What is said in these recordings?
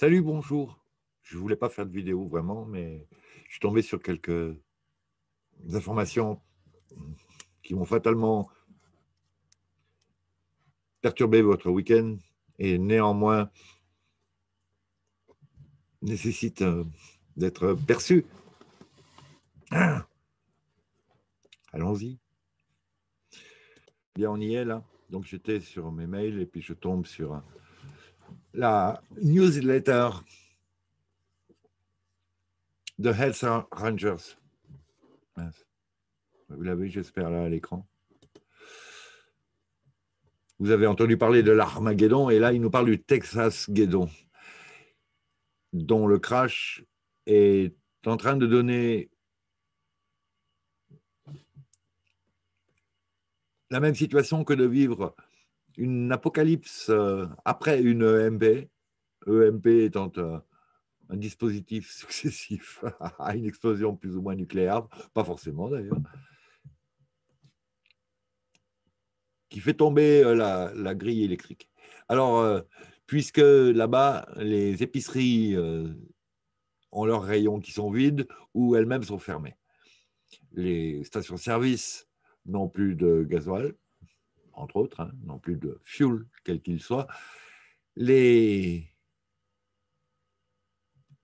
Salut, bonjour. Je voulais pas faire de vidéo vraiment, mais je suis tombé sur quelques informations qui vont fatalement perturber votre week-end et néanmoins nécessitent euh, d'être perçues. Allons-y. Bien, on y est là. Donc j'étais sur mes mails et puis je tombe sur la newsletter de Health Rangers. Vous l'avez, j'espère, là à l'écran. Vous avez entendu parler de l'Armageddon et là, il nous parle du Texas Guédon, dont le crash est en train de donner la même situation que de vivre une apocalypse euh, après une EMP, EMP étant euh, un dispositif successif à une explosion plus ou moins nucléaire, pas forcément d'ailleurs, qui fait tomber euh, la, grille électrique. Alors, puisque là-bas, les épiceries ont leurs rayons qui sont vides ou elles-mêmes sont fermées. Les stations-service n'ont plus de gasoil, entre autres, hein, non plus de fuel, quel qu'il soit, les,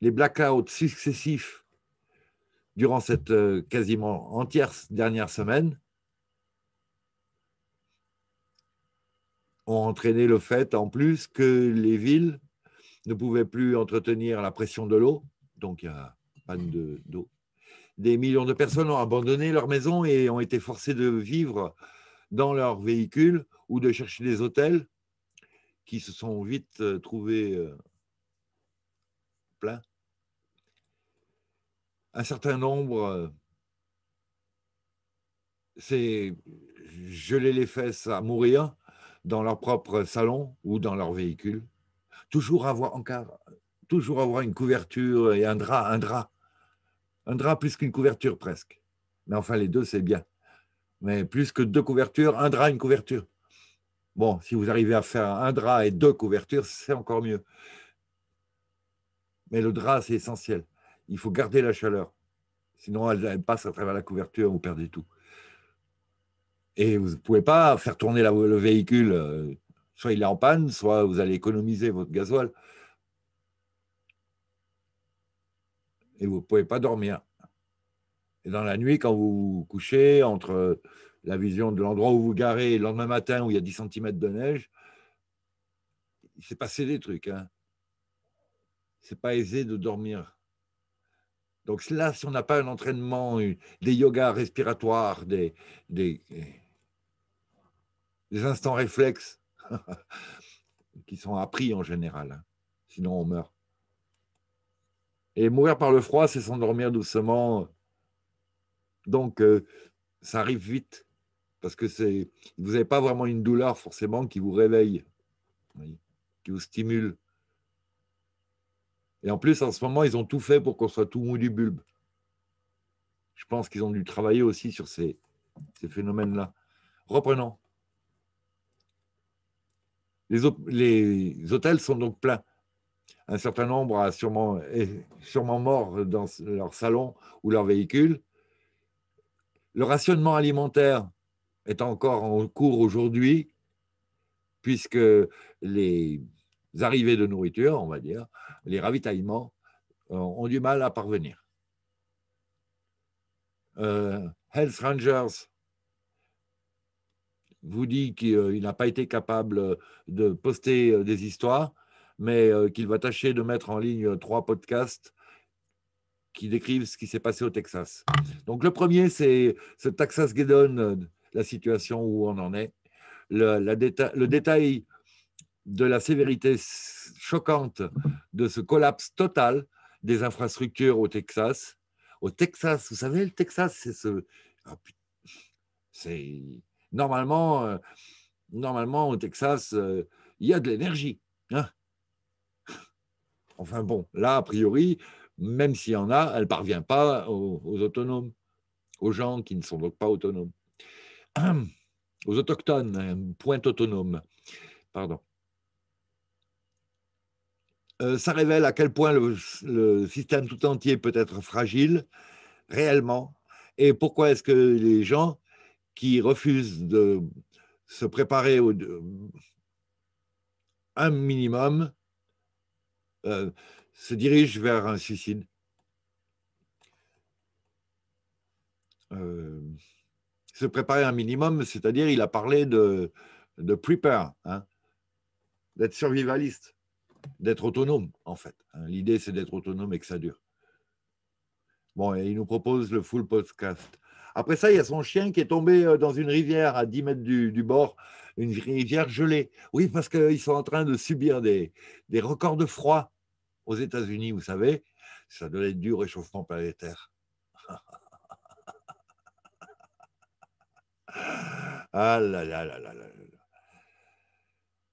les blackouts successifs durant cette euh, quasiment entière dernière semaine ont entraîné le fait en plus que les villes ne pouvaient plus entretenir la pression de l'eau, donc il y a panne d'eau. des millions de personnes ont abandonné leur maison et ont été forcées de vivre dans leur véhicule ou de chercher des hôtels qui se sont vite euh, trouvés euh, pleins. Un certain nombre, euh, c'est geler les fesses à mourir dans leur propre salon ou dans leur véhicule. Toujours avoir, encore, toujours avoir une couverture et un drap, un drap. Un drap plus qu'une couverture presque. Mais enfin, les deux, c'est bien mais plus que deux couvertures, un drap, une couverture. Bon, si vous arrivez à faire un drap et deux couvertures, c'est encore mieux. Mais le drap, c'est essentiel. Il faut garder la chaleur. Sinon, elle, passe à travers la couverture, vous perdez tout. Et vous ne pouvez pas faire tourner le véhicule. Euh, soit il est en panne, soit vous allez économiser votre gasoil. Et vous ne pouvez pas dormir. Et dans la nuit, quand vous vous couchez, entre euh, la vision de l'endroit où vous garez et le lendemain matin où il y a 10 cm de neige, il s'est passé des trucs. Hein. Ce n'est pas aisé de dormir. Donc là, si on n'a pas un entraînement, des yogas respiratoires, des, des, instants réflexes qui sont appris en général, hein. sinon on meurt. Et mourir par le froid, c'est s'endormir doucement donc, euh, ça arrive vite, parce que c'est, vous n'avez pas vraiment une douleur forcément qui vous réveille, qui vous stimule. Et en plus, en ce moment, ils ont tout fait pour qu'on soit tout mou du bulbe. Je pense qu'ils ont dû travailler aussi sur ces, phénomènes-là. Reprenons. Les, hôtels sont donc pleins. Un certain nombre sûrement, est sûrement mort dans leur salon ou leur véhicule. Le rationnement alimentaire est encore en cours aujourd'hui, puisque les arrivées de nourriture, on va dire, les ravitaillements, euh, ont du mal à parvenir. Euh, Health Rangers vous dit qu'il euh, n'a pas été capable de poster des histoires, mais qu'il va tâcher de mettre en ligne trois podcasts qui décrivent ce qui s'est passé au Texas. Donc le premier, c'est ce Texas Geddon, euh, la situation où on en est. Le, la le détail de la sévérité choquante de ce collapse total des infrastructures au Texas. Au Texas, vous savez, le Texas, c'est ce... Ah, c'est normalement, euh, normalement au Texas, euh, il y a de l'énergie. Hein. enfin bon, là, a priori, même s'il y en a, elle ne parvient pas aux, autonomes, aux gens qui ne sont donc pas autonomes, aux autochtones, hein, point autonome. Pardon. Euh, ça révèle à quel point le, système tout entier peut être fragile, réellement, et pourquoi est-ce que les gens qui refusent de se préparer au, un minimum, euh, se dirige vers un suicide. Euh, se préparer un minimum, c'est-à-dire il a parlé de, de prepare, hein, d'être survivaliste, d'être autonome en fait. Hein. L'idée c'est d'être autonome et que ça dure. Bon, et il nous propose le full podcast. Après ça, il y a son chien qui est tombé euh, dans une rivière à 10 mètres du, bord, une rivière gelée. Oui, parce qu'ils sont en train de subir des, des records de froid aux États-Unis, vous savez, ça devait être du réchauffement planétaire. ah là là là là là.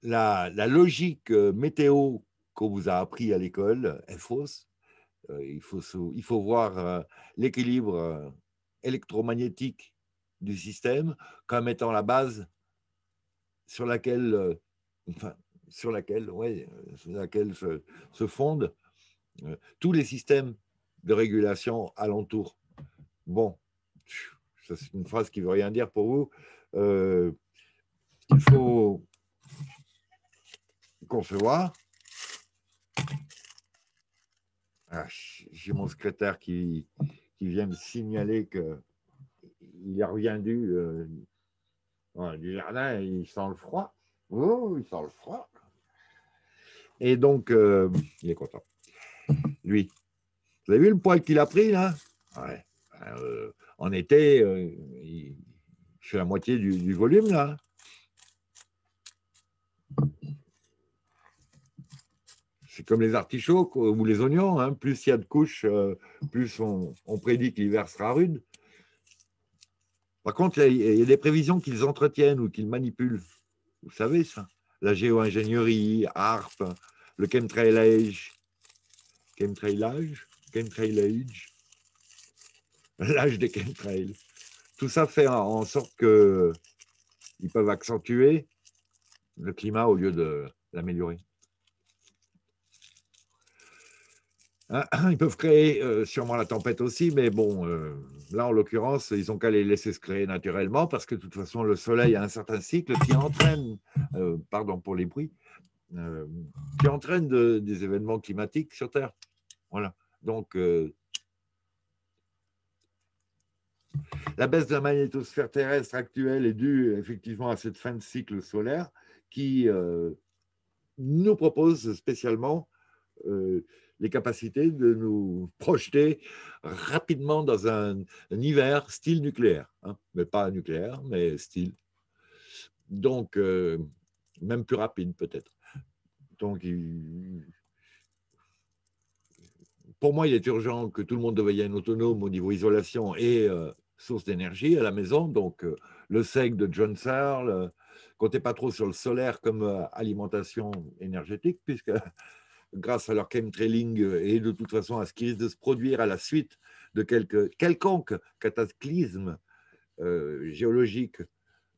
La, la logique euh, météo qu'on vous a appris à l'école est fausse. Euh, il faut, il faut voir euh, l'équilibre électromagnétique du système comme étant la base sur laquelle, enfin, sur laquelle, euh, laquelle se, fondent euh, tous les systèmes de régulation alentour. Bon, c'est une phrase qui veut rien dire pour vous. Euh, il faut concevoir. Ah, j'ai mon secrétaire qui, vient me signaler qu'il a reviendu du jardin et il sent le froid. Oh, il sent le froid. Et donc, euh, il est content. Lui. Vous avez vu le poil qu'il a pris, là euh, en été, c'est euh, il la moitié du, volume, là. C'est comme les artichauts ou les oignons. Hein. Plus il y a de couches, plus on, prédit que l'hiver sera rude. Par contre, il y a des prévisions qu'ils entretiennent ou qu'ils manipulent. Vous savez ça la géo-ingénierie, ARP, le chemtrailage, chemtrailage, age, l'âge des chemtrails. Tout ça fait en sorte que euh, ils peuvent accentuer le climat au lieu de l'améliorer. Ils peuvent créer euh, sûrement la tempête aussi, mais bon, euh, là en l'occurrence, ils ont qu'à les laisser se créer naturellement parce que de toute façon, le soleil a un certain cycle qui entraîne, euh, pardon pour les bruits, qui entraîne des événements climatiques sur Terre. Voilà. Donc, la baisse de la magnétosphère terrestre actuelle est due effectivement à cette fin de cycle solaire qui nous propose spécialement les capacités de nous projeter rapidement dans un, hiver style nucléaire. Hein. mais pas nucléaire, mais style. Donc, euh, même plus rapide peut-être. Donc, pour moi, il est urgent que tout le monde devienne autonome au niveau isolation et euh, source d'énergie à la maison. Donc, euh, le SEG de John Searle, comptez pas trop sur le solaire comme alimentation énergétique, puisque grâce à leur chemtrailing et de toute façon à ce qui risque de se produire à la suite de quelque, quelconque cataclysme euh, géologique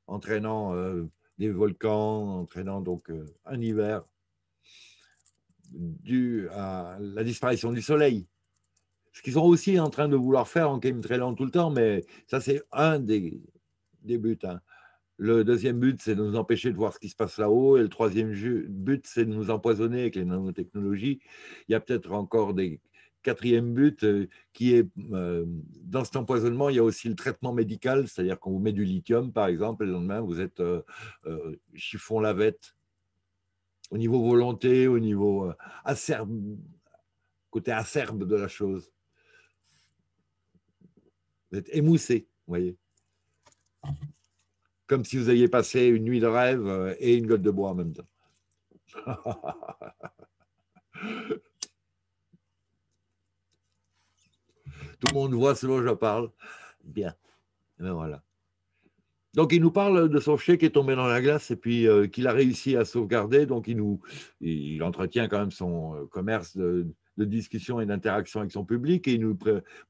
entraînant euh, des volcans, entraînant donc euh, un hiver dû à la disparition du soleil. Ce qu'ils sont aussi en train de vouloir faire en chemtrailant tout le temps, mais ça c'est un des, des buts. Hein. Le deuxième but, c'est de nous empêcher de voir ce qui se passe là-haut. Et le troisième but, c'est de nous empoisonner avec les nanotechnologies. Il y a peut-être encore des quatrième but euh, qui est, euh, dans cet empoisonnement, il y a aussi le traitement médical, c'est-à-dire qu'on vous met du lithium, par exemple, et le lendemain, vous êtes euh, chiffon lavette. Au niveau volonté, au niveau acerbe, côté acerbe de la chose. Vous êtes émoussé, vous voyez comme si vous aviez passé une nuit de rêve euh, et une goutte de bois en même temps. Tout le monde voit ce dont je parle. Bien. Ben voilà. Donc il nous parle de son chien qui est tombé dans la glace et puis euh, qu'il a réussi à sauvegarder. Donc il nous, il entretient quand même son euh, commerce de, discussion et d'interaction avec son public et il nous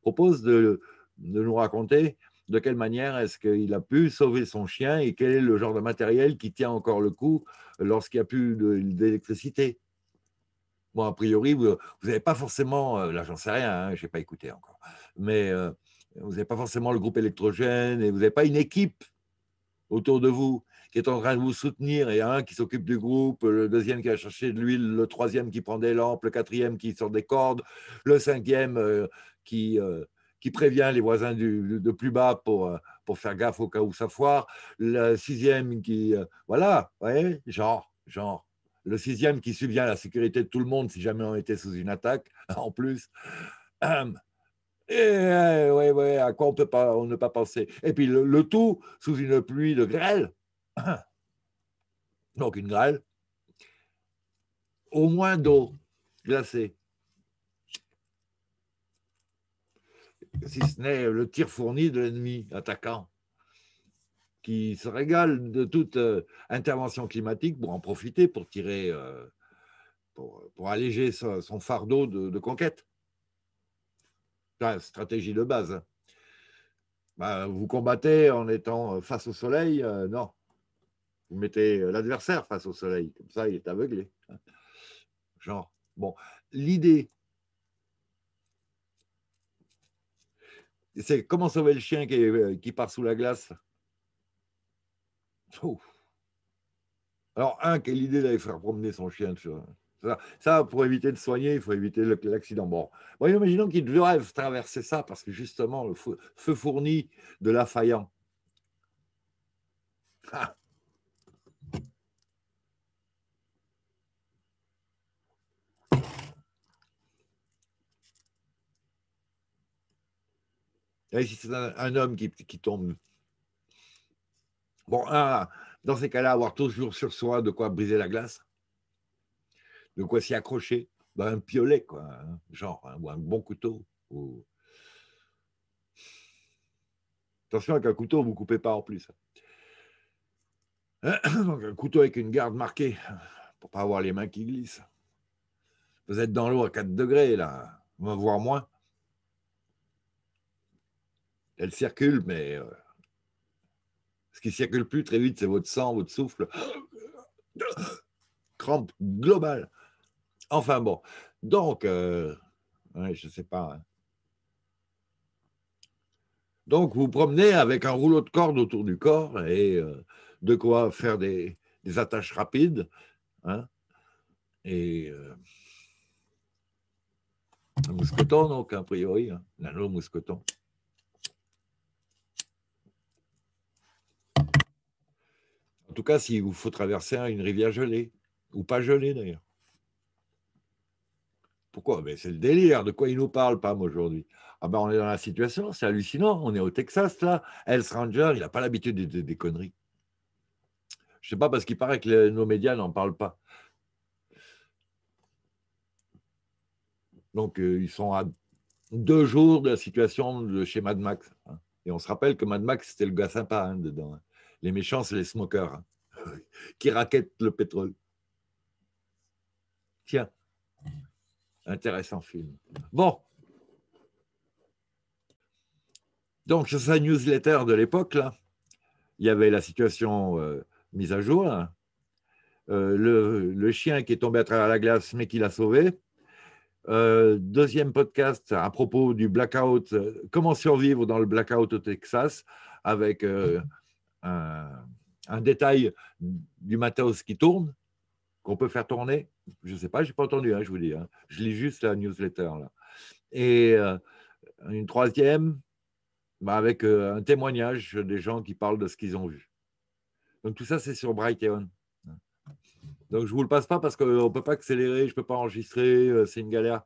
propose de, nous raconter de quelle manière est-ce qu'il a pu sauver son chien et quel est le genre de matériel qui tient encore le coup lorsqu'il n'y a plus d'électricité. Bon, a priori, vous n'avez pas forcément, euh, là j'en sais rien, hein, je n'ai pas écouté encore, mais euh, vous n'avez pas forcément le groupe électrogène et vous n'avez pas une équipe autour de vous qui est en train de vous soutenir et un qui s'occupe du groupe, le deuxième qui a chercher de l'huile, le troisième qui prend des lampes, le quatrième qui sort des cordes, le cinquième euh, qui qui prévient les voisins du, de plus bas pour, euh, pour faire gaffe au cas où ça foire. Le sixième qui. Euh, voilà, ouais, genre, genre. Le sixième qui subvient à la sécurité de tout le monde si jamais on était sous une attaque, en plus. Et euh, ouais, ouais, à quoi on, peut pas, on ne peut pas penser. Et puis le, le tout sous une pluie de grêle. Donc une grêle, au moins d'eau glacée. si ce n'est le tir fourni de l'ennemi attaquant, qui se régale de toute euh, intervention climatique pour en profiter, pour tirer, euh, pour, pour alléger son fardeau de, de conquête. La stratégie de base. Bah, vous combattez en étant face au soleil, euh, non. Vous mettez l'adversaire face au soleil, comme ça il est aveuglé. Genre, bon, l'idée C'est comment sauver le chien qui, euh, qui, part sous la glace. Alors, un, quelle idée d'aller faire promener son chien. Ça, pour éviter de soigner, il faut éviter l'accident. Bon. bon, imaginons qu'il devrait traverser ça parce que justement, le feu, fourni de la faillant. c'est un, homme qui, tombe. Bon, dans ces cas-là, avoir toujours sur soi de quoi briser la glace, de quoi s'y accrocher, bah, un piolet, quoi, hein. genre, hein, ou un bon couteau. Attention, avec un couteau, vous ne coupez pas en plus. Hein. un couteau avec une garde marquée, pour ne pas avoir les mains qui glissent. Vous êtes dans l'eau à 4 degrés, là, voire moins elle circule, mais euh, ce qui circule plus très vite, c'est votre sang, votre souffle. Crampe globale. Enfin bon. Donc, euh, je ne sais pas. Hein. Donc, vous promenez avec un rouleau de corde autour du corps et euh, de quoi faire des, attaches rapides. Hein. et un mousqueton, donc, a priori, Un hein. mousqueton. En tout cas, s'il vous faut traverser une rivière gelée, ou pas gelée d'ailleurs. Pourquoi Mais ben, c'est le délire. De quoi il nous parle, pas aujourd'hui Ah ben, on est dans la situation, c'est hallucinant. On est au Texas, là. Else Ranger, il n'a pas l'habitude des, conneries. Je ne sais pas, parce qu'il paraît que nos médias n'en parlent pas. Donc, euh, ils sont à deux jours de la situation de chez Mad Max. Hein. Et on se rappelle que Mad Max, c'était le gars sympa hein, dedans. Hein. Les méchants, c'est les smokers hein. euh, qui raquettent le pétrole. Tiens, intéressant film. Bon. Donc, c'est sa newsletter de l'époque, là, il y avait la situation euh, mise à jour. Euh, le, chien qui est tombé à travers la glace, mais qui l'a sauvé. deuxième podcast à propos du blackout, comment survivre dans le blackout au Texas, avec un, détail du matos qui tourne, qu'on peut faire tourner. Je ne sais pas, je n'ai pas entendu, hein, je vous dis. Hein. Je lis juste la newsletter. Là. Et euh, une troisième, bah, avec euh, un témoignage des gens qui parlent de ce qu'ils ont vu. Donc tout ça, c'est sur Brighton. Donc je ne vous le passe pas parce qu'on ne peut pas accélérer, je ne peux pas enregistrer, euh, c'est une galère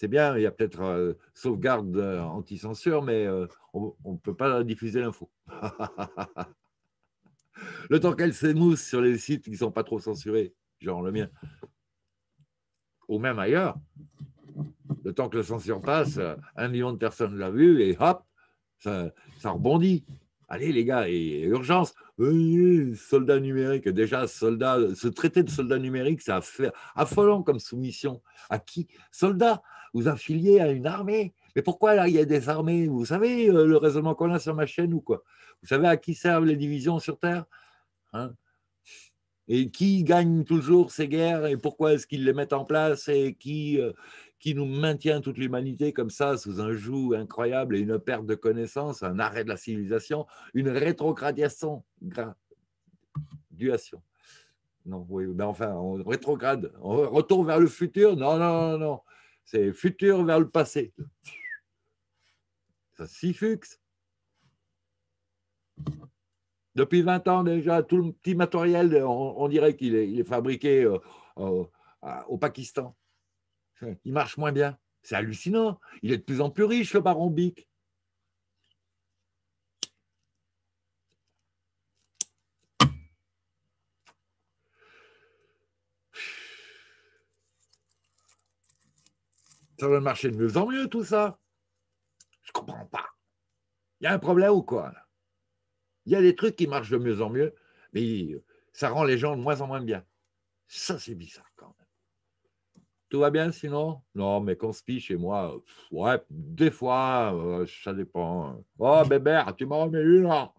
c'est bien, il y a peut-être euh, sauvegarde euh, anti-censure, mais euh, on ne peut pas diffuser l'info. le temps qu'elle s'émousse sur les sites qui ne sont pas trop censurés, genre le mien, ou même ailleurs, le temps que le censure passe, un million de personnes l'a vu et hop, ça, rebondit. Allez les gars, et, urgence, soldat numérique, déjà soldat, se traiter de soldat numérique, c'est affolant comme soumission. À qui Soldat vous affiliez à une armée. Mais pourquoi là, il y a des armées Vous savez euh, le raisonnement qu'on a sur ma chaîne ou quoi Vous savez à qui servent les divisions sur Terre hein? Et qui gagne toujours ces guerres Et pourquoi est-ce qu'ils les mettent en place Et qui, euh, qui nous maintient toute l'humanité comme ça, sous un joug incroyable et une perte de connaissances, un arrêt de la civilisation, une rétrogradation duation Non, oui, mais enfin, on rétrograde, on retourne vers le futur. Non, non, non, non. C'est futur vers le passé. Ça s'y Depuis 20 ans déjà, tout le petit matériel, on, dirait qu'il est, fabriqué euh, euh, au Pakistan. Il marche moins bien. C'est hallucinant. Il est de plus en plus riche, le baron Ça va marcher de mieux en mieux, tout ça. Je comprends pas. Il y a un problème ou quoi Il y a des trucs qui marchent de mieux en mieux, mais ça rend les gens de moins en moins bien. Ça, c'est bizarre quand même. Tout va bien sinon Non, mais conspi chez moi, ouais, des fois, euh, ça dépend. Oh, bébé, tu m'en remets une là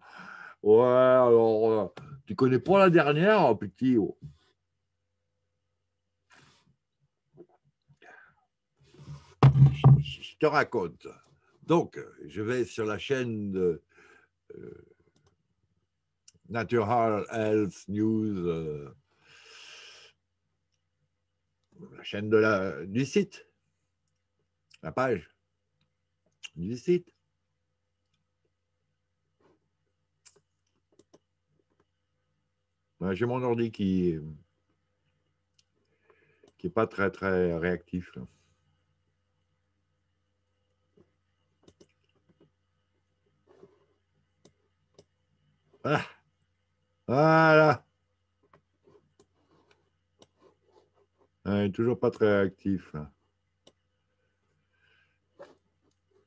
Ouais, alors, euh, tu connais pas la dernière, petit je te raconte. Donc, je vais sur la chaîne de, euh, Natural Health News, euh, la chaîne de la, du site, la page du site. J'ai mon ordi qui n'est qui est pas très, très réactif. Là. Ah. Voilà. Ah, il n'est toujours pas très actif. Hein.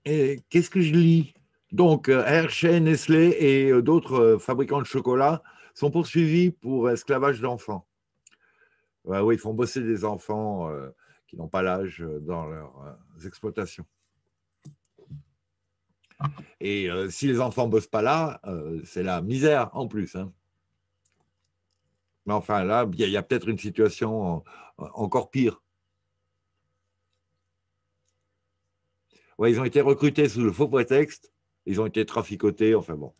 Et qu'est-ce que je lis Donc, euh, Hershey, Nestlé et euh, d'autres euh, fabricants de chocolat sont poursuivis pour esclavage d'enfants. Bah oui, ils font bosser des enfants qui n'ont pas l'âge dans leurs exploitations. Et euh, si les enfants ne bossent pas là, euh, c'est la misère en plus. Hein. Mais enfin, là, il y a, peut-être une situation euh, encore pire. ils ont été recrutés sous le faux prétexte, ils ont été traficotés, enfin bon.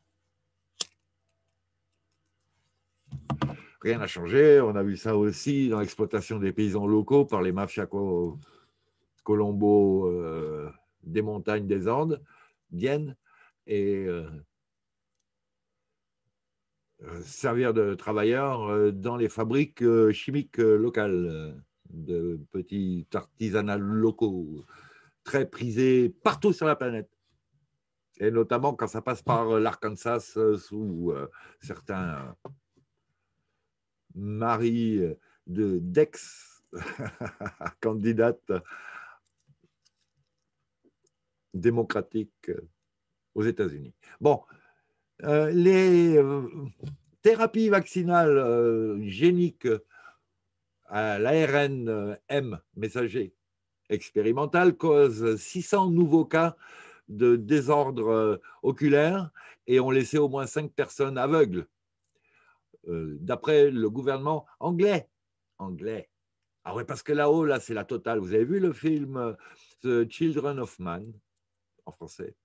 Rien n'a changé, on a vu ça aussi dans l'exploitation des paysans locaux par les mafias colombo des montagnes des Andes et euh, euh, servir de travailleurs euh, dans les fabriques chimiques locales, de petits artisanats locaux, très prisés partout sur la planète. Et notamment quand ça passe par l'Arkansas sous certains maris de Dex, candidate démocratique euh, aux États-Unis. Bon, euh, les euh, thérapies vaccinales géniques à l'ARN-M messager expérimental causent 600 nouveaux cas de désordre oculaire et ont laissé au moins 5 personnes aveugles, d'après le gouvernement anglais. Anglais. Ah oui, parce que là-haut, là c'est la totale. Vous avez vu le film The Children of Man en français,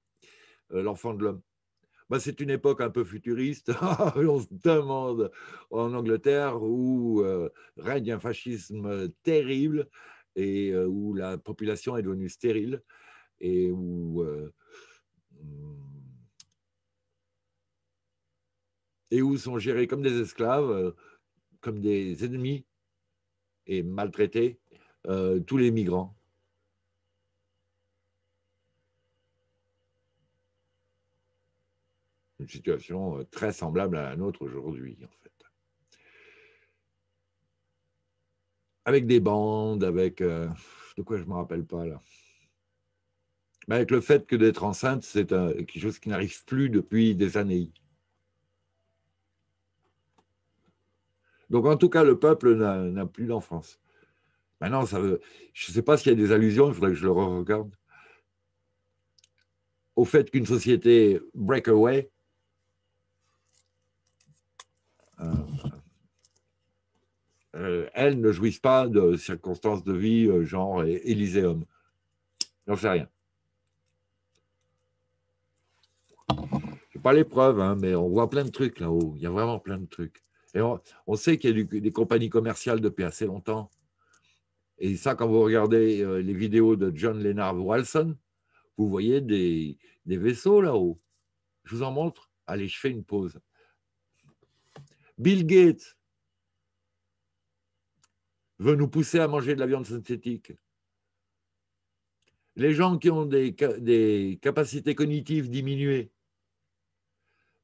euh, L'enfant de l'homme. Bah, c'est une époque un peu futuriste. on se demande en Angleterre où euh, règne un fascisme terrible et euh, où la population est devenue stérile et et où sont gérés comme des esclaves, comme des ennemis et maltraités tous les migrants. une situation euh, très semblable à la nôtre aujourd'hui, en fait. Avec des bandes, avec... Euh, de quoi je ne me rappelle pas, là Mais Avec le fait que d'être enceinte, c'est quelque chose qui n'arrive plus depuis des années. Donc, en tout cas, le peuple n'a plus d'enfance. Maintenant, ça je ne sais pas s'il y a des allusions, il faudrait que je le regarde au fait qu'une société breakaway euh, euh, elles ne jouissent pas de circonstances de vie euh, genre Elyséum. J'en sais rien. Je pas les preuves, hein, mais on voit plein de trucs là-haut. Il y a vraiment plein de trucs. Et on, sait qu'il y a des compagnies commerciales depuis assez longtemps. Et ça, quand vous regardez les vidéos de John Lennard Wilson, vous voyez des vaisseaux là-haut. Je vous en montre. Allez, je fais une pause. Bill Gates veut nous pousser à manger de la viande synthétique. Les gens qui ont des, capacités cognitives diminuées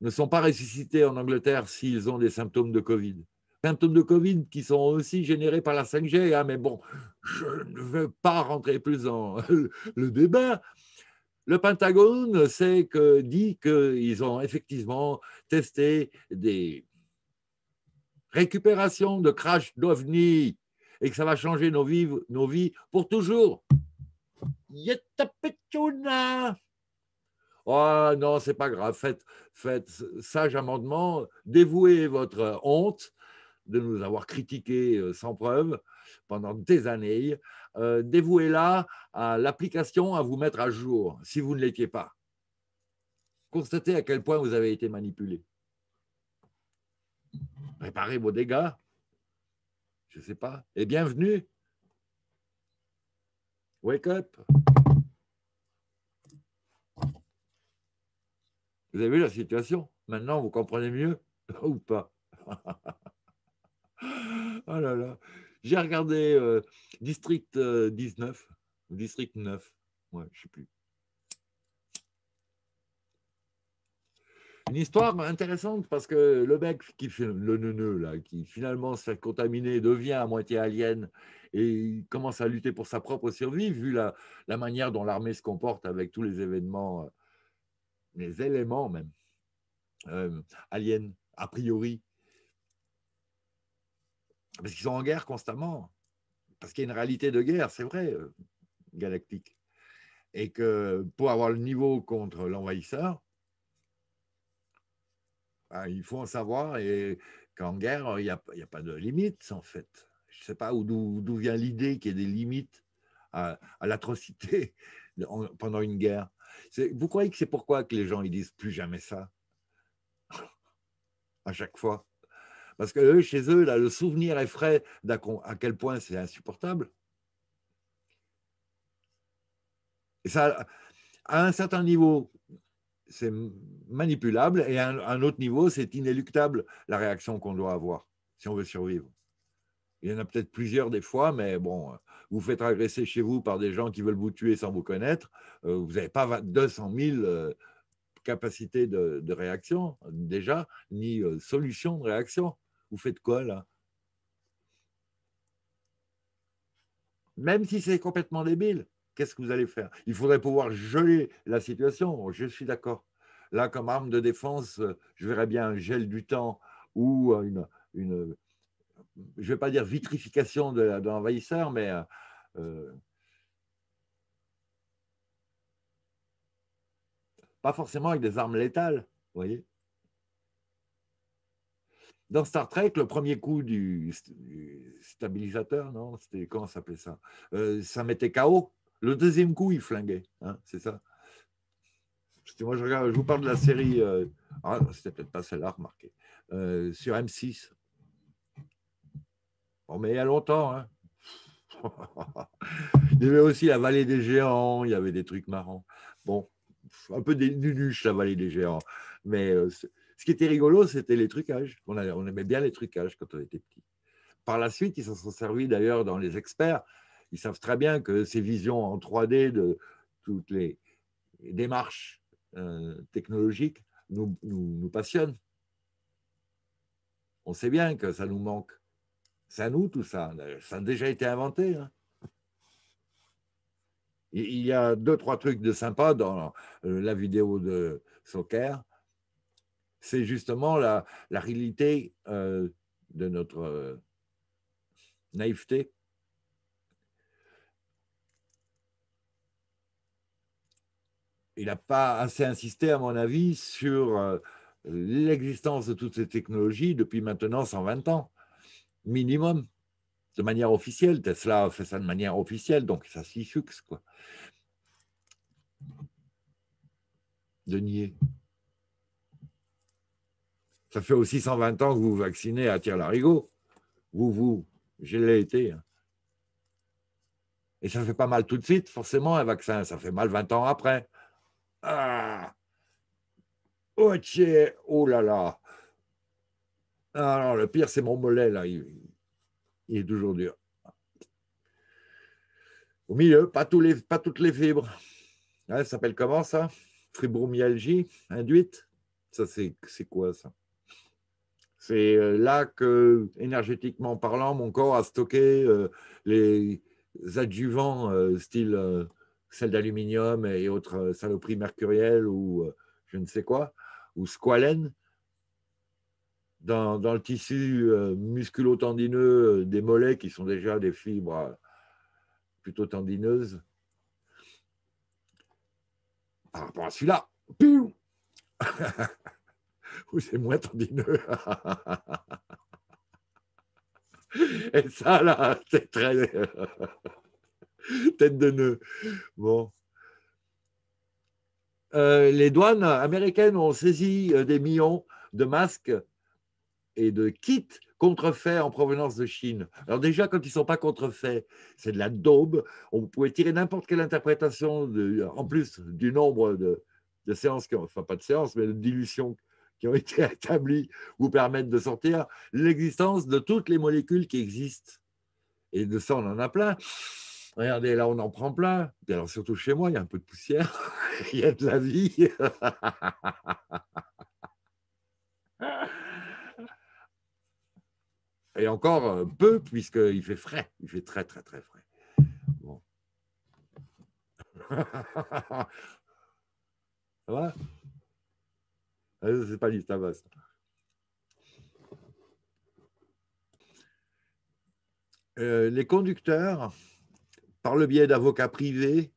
ne sont pas ressuscités en Angleterre s'ils ont des symptômes de Covid. Symptômes de Covid qui sont aussi générés par la 5G, hein, mais bon, je ne veux pas rentrer plus dans le débat. Le Pentagone que, dit qu'ils ont effectivement testé des récupération de crash d'OVNI et que ça va changer nos vies, nos vies pour toujours. Yetapetuna Oh non, c'est pas grave, faites, faites sage amendement, dévouez votre honte de nous avoir critiqué euh, sans preuve pendant des années, euh, dévouez-la à l'application à vous mettre à jour si vous ne l'étiez pas. Constatez à quel point vous avez été manipulé réparer vos dégâts. Je ne sais pas. Et bienvenue. Wake up. Vous avez vu la situation Maintenant, vous comprenez mieux ou pas Oh là là. J'ai regardé euh, District 19 euh, District 9. Ouais, je ne sais plus. histoire intéressante parce que le mec qui fait le neuneu, là, qui finalement se contaminé devient à moitié alien et commence à lutter pour sa propre survie, vu la, manière dont l'armée se comporte avec tous les événements, euh, les éléments même, euh, aliens, a priori. Parce qu'ils sont en guerre constamment, parce qu'il y a une réalité de guerre, c'est vrai, euh, galactique. Et que pour avoir le niveau contre l'envahisseur, Hein, il faut en savoir et qu'en guerre, il n'y a, pas de limites, en fait. Je ne sais pas d'où vient l'idée qu'il y ait des limites à, l'atrocité pendant une guerre. Vous croyez que c'est pourquoi que les gens ils disent plus jamais ça À chaque fois. Parce que eux, chez eux, là, le souvenir est frais à quel point c'est insupportable. Et ça, à un certain niveau, c'est manipulable et à un, autre niveau, c'est inéluctable la réaction qu'on doit avoir si on veut survivre. Il y en a peut-être plusieurs des fois, mais bon, euh, vous faites agresser chez vous par des gens qui veulent vous tuer sans vous connaître, euh, vous n'avez pas 200 000 euh, capacités de, de, réaction déjà, ni solution de réaction. Vous faites quoi là Même si c'est complètement débile. Qu'est-ce que vous allez faire Il faudrait pouvoir geler la situation, je suis d'accord. Là, comme arme de défense, je verrais bien un gel du temps ou une, je ne vais pas dire vitrification de, de l'envahisseur, mais euh, euh, pas forcément avec des armes létales, vous voyez. Dans Star Trek, le premier coup du, stabilisateur, non C'était comment s'appelait ça euh, Ça mettait KO. Le deuxième coup, il flinguait. Hein, c'est ça. moi, je, regarde, je, vous parle de la série. Euh, ah, c'était peut-être pas celle-là, remarquez. Euh, sur M6. mais il y a longtemps. Hein. il y avait aussi la vallée des géants. Il y avait des trucs marrants. Bon, un peu des nunuches, la vallée des géants. Mais euh, ce qui était rigolo, c'était les trucages. On, a, on aimait bien les trucages quand on était petit. Par la suite, ils s'en sont servis d'ailleurs dans Les Experts. Ils savent très bien que ces visions en 3D de toutes les démarches euh, technologiques nous, passionnent. On sait bien que ça nous manque. ça nous tout ça. Ça a déjà été inventé. Hein. Il y a deux, trois trucs de sympa dans euh, la vidéo de Soccer. C'est justement la, réalité euh, de notre naïveté. il n'a pas assez insisté, à mon avis, sur euh, l'existence de toutes ces technologies depuis maintenant 120 ans, minimum, de manière officielle. Tesla fait ça de manière officielle, donc ça s'y succe. Quoi. De nier. Ça fait aussi 120 ans que vous vous vaccinez à Thierry larigot Vous, vous, je l'ai été. Hein. Et ça fait pas mal tout de suite, forcément, un vaccin. Ça fait mal 20 ans après. Ah. Ok, oh là là. Alors, le pire, c'est mon mollet, là. Il, est toujours dur. Au milieu, pas, les, toutes les fibres. ça s'appelle comment, ça Fibromyalgie induite Ça, c'est quoi, ça C'est euh, là que, énergétiquement parlant, mon corps a stocké euh, les adjuvants, euh, style celle d'aluminium et autres euh, saloperies mercurielles ou euh, je ne sais quoi, ou squalène, dans, le tissu euh, musculo-tendineux des mollets qui sont déjà des fibres plutôt tendineuses, par rapport à celui-là, où c'est moins tendineux. Et ça, là, c'est très... Tête de nœud. Bon. Euh, les douanes américaines ont saisi euh, des millions de masques et de kits contrefaits en provenance de Chine. Alors déjà, quand ils ne sont pas contrefaits, c'est de la daube. On pouvait tirer n'importe quelle interprétation, en plus du nombre de, séances, qui enfin pas de séances, mais de dilutions qui ont été établies, vous permettent de sortir l'existence de toutes les molécules qui existent. Et de ça, on en a plein. Regardez, là, on en prend plein. Alors, surtout chez moi, il y a un peu de poussière, il y a de la vie. Et encore peu, puisqu'il fait frais. Il fait très, très, très frais. Ça va ah, C'est pas du tabac, euh, les conducteurs, par le biais d'avocats privés,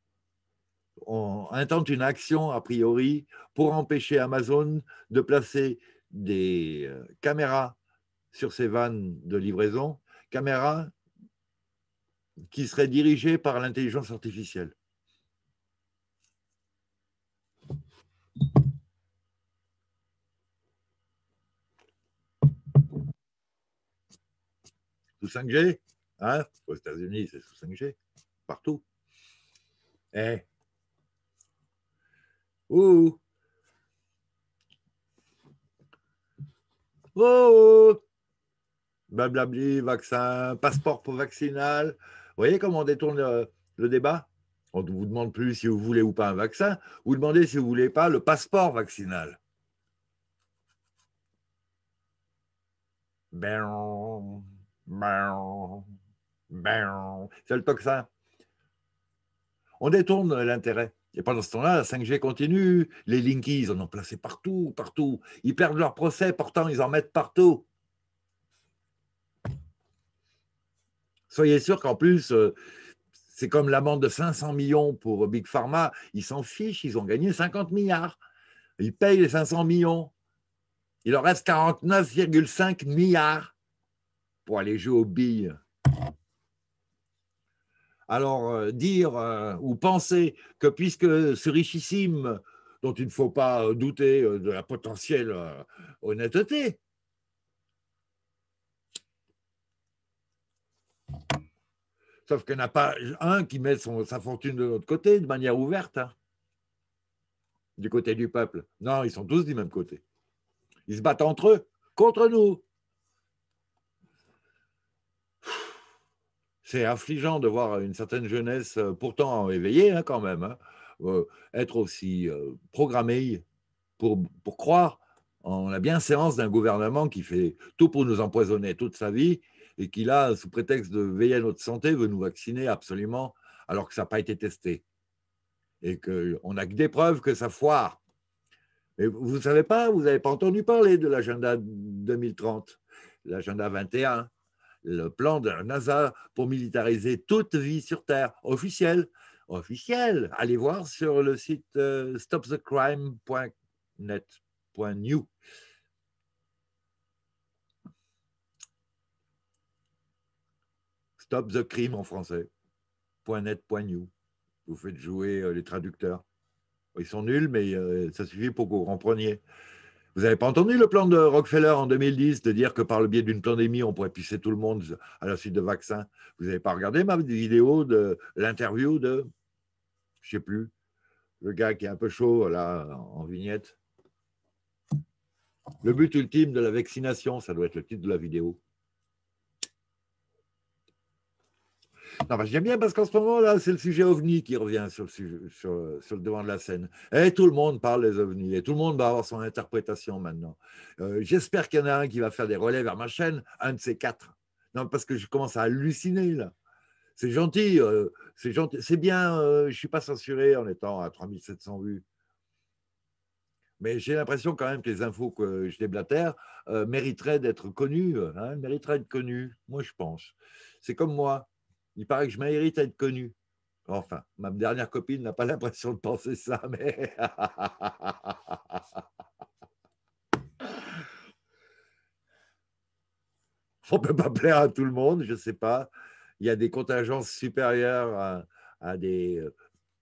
on intente une action, a priori, pour empêcher Amazon de placer des euh, caméras sur ses vannes de livraison, caméras qui seraient dirigées par l'intelligence artificielle. Sous 5G, hein, aux États-Unis, c'est sous 5G partout. Eh. Ouh. Oh. Blablabli, vaccin, passeport pour vaccinal. Vous voyez comment on détourne le, débat On ne vous demande plus si vous voulez ou pas un vaccin. Vous demandez si vous voulez pas le passeport vaccinal. C'est le toxin on détourne l'intérêt. Et pendant ce temps-là, la 5G continue, les Linkies, ils en ont placé partout, partout. Ils perdent leur procès, pourtant ils en mettent partout. Soyez sûr qu'en plus, euh, c'est comme l'amende de 500 millions pour Big Pharma, ils s'en fichent, ils ont gagné 50 milliards. Ils payent les 500 millions. Il leur reste 49,5 milliards pour aller jouer aux billes. Alors, euh, dire euh, ou penser que puisque ce richissime, dont il ne faut pas euh, douter de la potentielle honnêteté, Sauf qu'il n'y en a pas un qui met sa fortune de l'autre côté de manière ouverte, hein. du côté du peuple. Non, ils sont tous du même côté. Ils se battent entre eux, contre nous. c'est affligeant de voir une certaine jeunesse, euh, pourtant éveillée hein, quand même, hein, euh, être aussi euh, programmée pour, croire en la bienséance d'un gouvernement qui fait tout pour nous empoisonner toute sa vie et qui, là, sous prétexte de veiller à notre santé, veut nous vacciner absolument alors que ça n'a pas été testé et qu'on n'a que des preuves que ça foire. Et vous ne savez pas, vous n'avez pas entendu parler de l'agenda 2030, l'agenda 21, le plan de la NASA pour militariser toute vie sur Terre, officiel. Officiel. Allez voir sur le site euh, stopthecrime.net.new. Stop the crime en français. Vous faites jouer euh, les traducteurs. Ils sont nuls, mais euh, ça suffit pour que vous compreniez. Vous n'avez pas entendu le plan de Rockefeller en 2010 de dire que par le biais d'une pandémie, on pourrait pisser tout le monde à la suite de vaccins Vous n'avez pas regardé ma vidéo de l'interview de, je ne sais plus, le gars qui est un peu chaud là en vignette Le but ultime de la vaccination, ça doit être le titre de la vidéo. Non, Parce j'aime bien parce qu'en ce moment, là, c'est le sujet ovni qui revient sur le, sur, le devant de la scène. Et eh, tout le monde parle des ovnis et tout le monde va avoir son interprétation maintenant. Euh, j'espère qu'il y en a un qui va faire des relais vers ma chaîne, un de ces quatre. Non, parce que je commence à halluciner là. C'est gentil, euh, c'est gentil, c'est bien, euh, je ne suis pas censuré en étant à 3700 vues. Mais j'ai l'impression quand même que les infos que je déblatère mériteraient d'être connues, hein, mériteraient d'être connues, moi je pense. C'est comme moi, il paraît que je mérite à être connu. Enfin, ma dernière copine n'a pas l'impression de penser ça, mais. On ne peut pas plaire à tout le monde, je ne sais pas. Il y a des contingences supérieures à, des euh,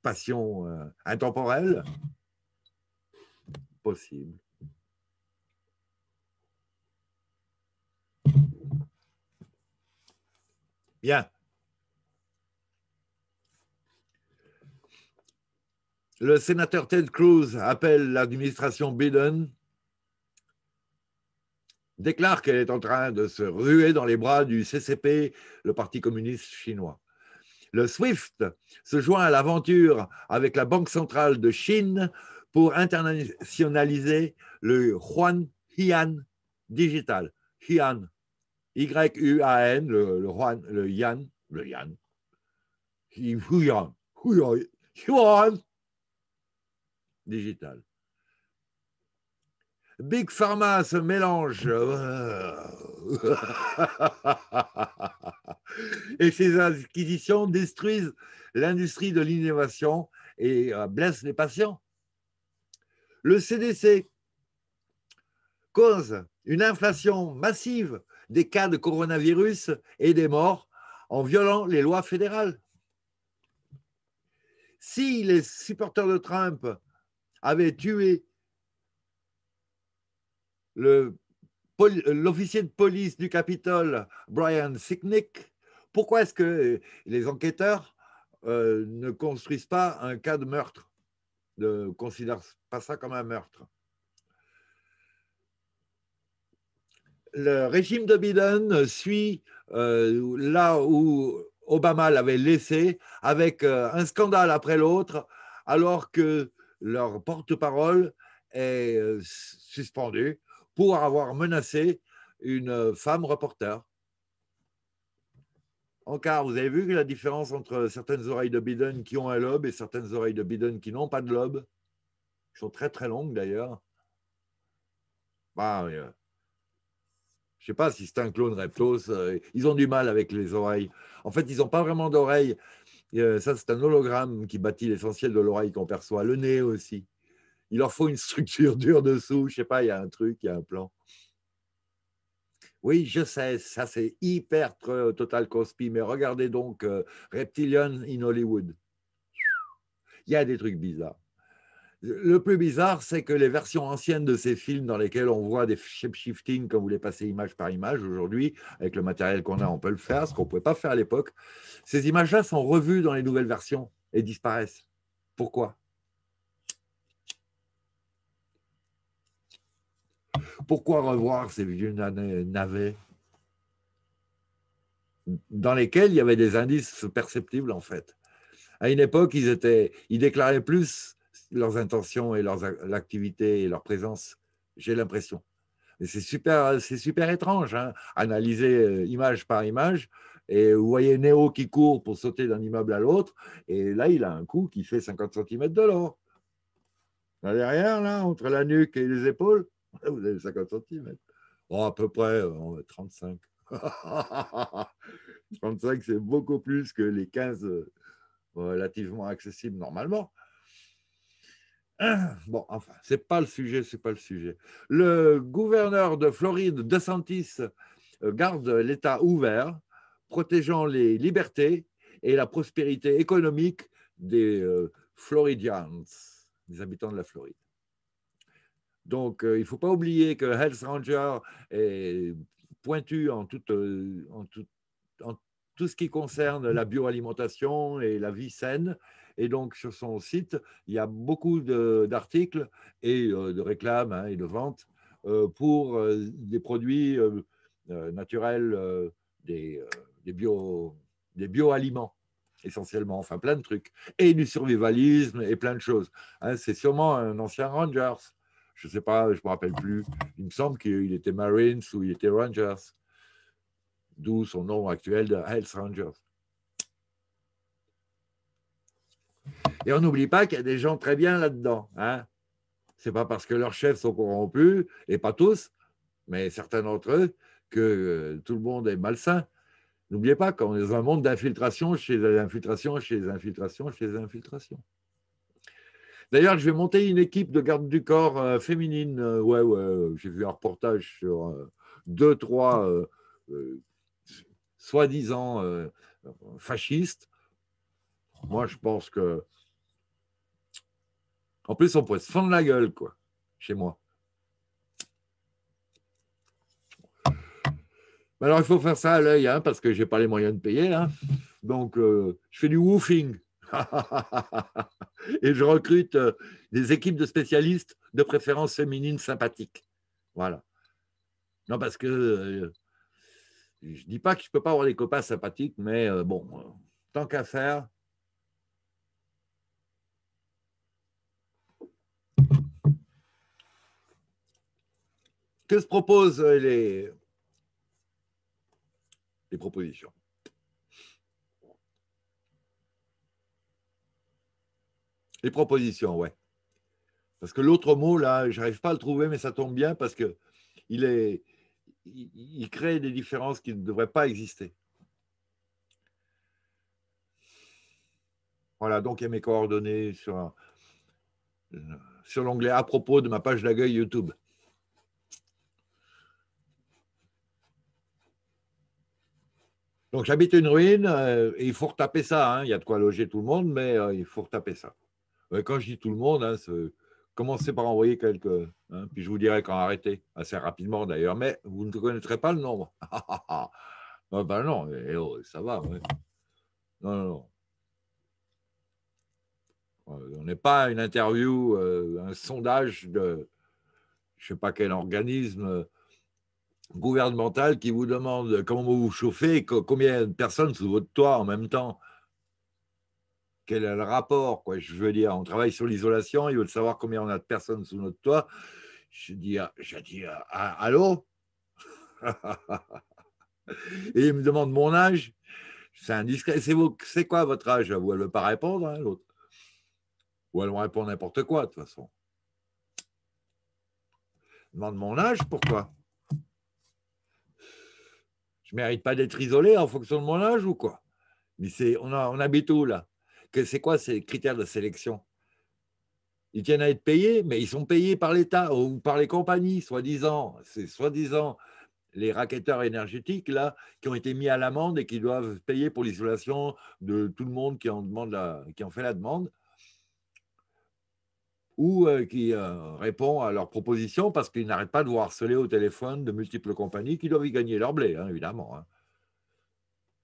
passions euh, intemporelles. Possible. Bien. le sénateur Ted Cruz appelle l'administration Biden, déclare qu'elle est en train de se ruer dans les bras du CCP, le Parti communiste chinois. Le SWIFT se joint à l'aventure avec la Banque centrale de Chine pour internationaliser le Yuan digital. Yuan, Y-U-A-N, le, le, le Yan, le Yan, Yuan, Yuan digitale. Big Pharma se mélange et ces acquisitions détruisent l'industrie de l'innovation et euh, blessent les patients. Le CDC cause une inflation massive des cas de coronavirus et des morts en violant les lois fédérales. Si les supporters de Trump avait tué l'officier de police du Capitole, Brian Sicknick, pourquoi est-ce que les enquêteurs euh, ne construisent pas un cas de meurtre, ne considèrent pas ça comme un meurtre Le régime de Biden suit euh, là où Obama l'avait laissé, avec euh, un scandale après l'autre, alors que leur porte-parole est euh, suspendu pour avoir menacé une femme reporter. Encore, vous avez vu la différence entre certaines oreilles de Biden qui ont un lobe et certaines oreilles de Biden qui n'ont pas de lobe Elles sont très très longues d'ailleurs. Bah, euh, je ne sais pas si c'est un clone Reptos. Euh, ils ont du mal avec les oreilles. En fait, ils n'ont pas vraiment d'oreilles. Euh, ça, c'est un hologramme qui bâtit l'essentiel de l'oreille qu'on perçoit, le nez aussi. Il leur faut une structure dure dessous, je sais pas, il y a un truc, il y a un plan. Oui, je sais, ça c'est hyper euh, total conspi, mais regardez donc euh, Reptilian in Hollywood. Il y a des trucs bizarres. Le plus bizarre, c'est que les versions anciennes de ces films dans lesquels on voit des shape-shifting quand vous les passez image par image, aujourd'hui, avec le matériel qu'on a, on peut le faire, ce qu'on ne pouvait pas faire à l'époque, ces images-là sont revues dans les nouvelles versions et disparaissent. Pourquoi Pourquoi revoir ces vieux navets dans lesquels il y avait des indices perceptibles en fait à une époque, ils, étaient, ils déclaraient plus leurs intentions et leurs activités et leur présence, j'ai l'impression. C'est super, c'est super étrange, hein, analyser euh, image par image. Et vous voyez Néo qui court pour sauter d'un immeuble à l'autre, et là, il a un coup qui fait 50 cm de l'or. Là derrière, là, entre la nuque et les épaules, vous avez 50 cm. Bon, à peu près 35. Euh, 35, c'est beaucoup plus que les 15 euh, relativement accessibles normalement. Bon, enfin, c'est pas le sujet, c'est pas le sujet. Le gouverneur de Floride, DeSantis, euh, garde l'État ouvert, protégeant les libertés et la prospérité économique des euh, Floridians, des habitants de la Floride. Donc, euh, il ne faut pas oublier que Hells Ranger est pointu en en tout ce qui concerne la bioalimentation et la vie saine. Et donc, sur son site, il y a beaucoup d'articles et euh, de réclames hein, et de ventes euh, pour euh, des produits naturels, des, bio des essentiellement, enfin plein de trucs, et du survivalisme et plein de choses. Hein, c'est sûrement un ancien Rangers, je ne sais pas, je me rappelle plus, il me semble qu'il était Marines ou il était Rangers, d'où son nom actuel de Health Rangers. Et on n'oublie pas qu'il y a des gens très bien là-dedans. Hein Ce n'est pas parce que leurs chefs sont corrompus, et pas tous, mais certains d'entre eux, que euh, tout le monde est malsain. N'oubliez pas qu'on est dans un monde d'infiltration, chez les infiltrations, chez les infiltrations, chez les infiltrations. D'ailleurs, je vais monter une équipe de garde du corps euh, féminine. Euh, ouais, ouais, j'ai vu un reportage sur deux, trois soi-disant fascistes. Moi, je pense que en plus, on pourrait se fendre la gueule, quoi, chez moi. Alors, il faut faire ça à l'œil, hein, parce que je n'ai pas les moyens de payer. Donc, euh, je fais du woofing. et je recrute euh, des équipes de spécialistes de préférence féminines sympathiques. Voilà. Non, parce que euh, je ne dis pas que je ne peux pas avoir des copains sympathiques, mais bon, tant qu'à faire, que se proposent euh, les, les propositions Les propositions, ouais. Parce que l'autre mot, là, j'arrive pas à le trouver, mais ça tombe bien parce que il, est, il, crée des différences qui ne devraient pas exister. Voilà, donc il y a mes coordonnées sur, sur l'onglet à propos de ma page d'accueil YouTube. Donc j'habite une ruine, euh, il faut retaper ça. Hein. Il y a de quoi loger tout le monde, mais euh, il faut retaper ça. quand je dis tout le monde, hein, commencez par envoyer quelques. Hein, puis je vous dirai quand arrêter, assez rapidement d'ailleurs, mais vous ne connaîtrez pas le nombre. Ah, ah, ah. ben, non, eh, oh, ça va. Non, non, non. Euh, on n'est pas une interview, un sondage de je ne sais pas quel organisme gouvernemental, qui vous demande comment vous vous chauffez, combien de personnes sous votre toit en même temps. Quel est le rapport quoi Je veux dire, on travaille sur l'isolation, ils veulent savoir combien on a de personnes sous notre toit. Je dis, je dis allô Et il me demande mon âge. C'est indiscret. C'est quoi votre âge Vous ne veut pas répondre, hein, l'autre. Ou elle répond n'importe quoi, de toute façon. Demande mon âge, pourquoi je ne mérite pas d'être isolé en fonction de mon âge ou quoi Mais c'est, on, a, on habite où là C'est quoi ces critères de sélection Ils tiennent à être payés, mais ils sont payés par l'État ou par les compagnies, soi-disant. C'est soi-disant les raqueteurs énergétiques là qui ont été mis à l'amende et qui doivent payer pour l'isolation de tout le monde qui en demande qui en fait la demande ou euh, qui euh, répond à leurs propositions parce qu'ils n'arrêtent pas de vous harceler au téléphone de multiples compagnies qui doivent y gagner leur blé, hein, évidemment. Hein.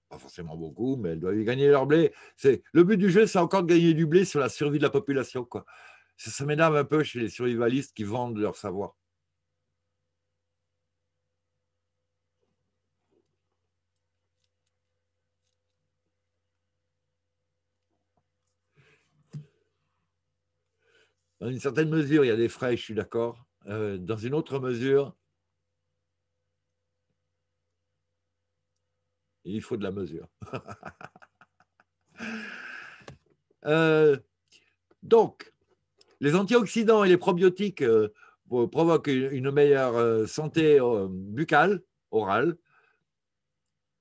Pas forcément beaucoup, mais elles doivent y gagner leur blé. C'est Le but du jeu, c'est encore de gagner du blé sur la survie de la population. Quoi. Ça, ça m'énerve un peu chez les survivalistes qui vendent leur savoir. Dans une certaine mesure, il y a des frais, je suis d'accord. Euh, dans une autre mesure, il faut de la mesure. Euh, donc, les antioxydants et les probiotiques euh, provoquent une meilleure santé buccale, orale.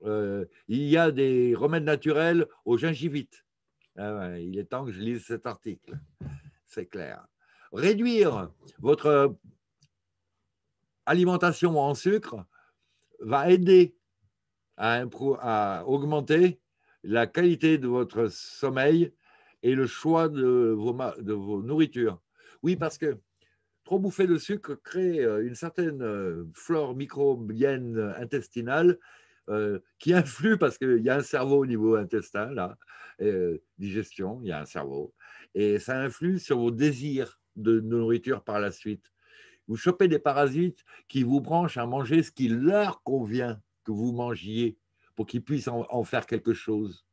il y a des remèdes naturels aux gingivites. Ah il est temps que je lise cet article. C'est clair réduire votre alimentation en sucre va aider à, augmenter la qualité de votre sommeil et le choix de vos, de vos nourritures. Oui, parce que trop bouffer de sucre crée euh, une certaine euh, flore microbienne intestinale euh, qui influe parce qu'il y a un cerveau au niveau intestin, là, digestion, il y a un cerveau, et ça influe sur vos désirs de nourriture par la suite. Vous chopez des parasites qui vous branchent à manger ce qui leur convient que vous mangiez pour qu'ils puissent en, faire quelque chose.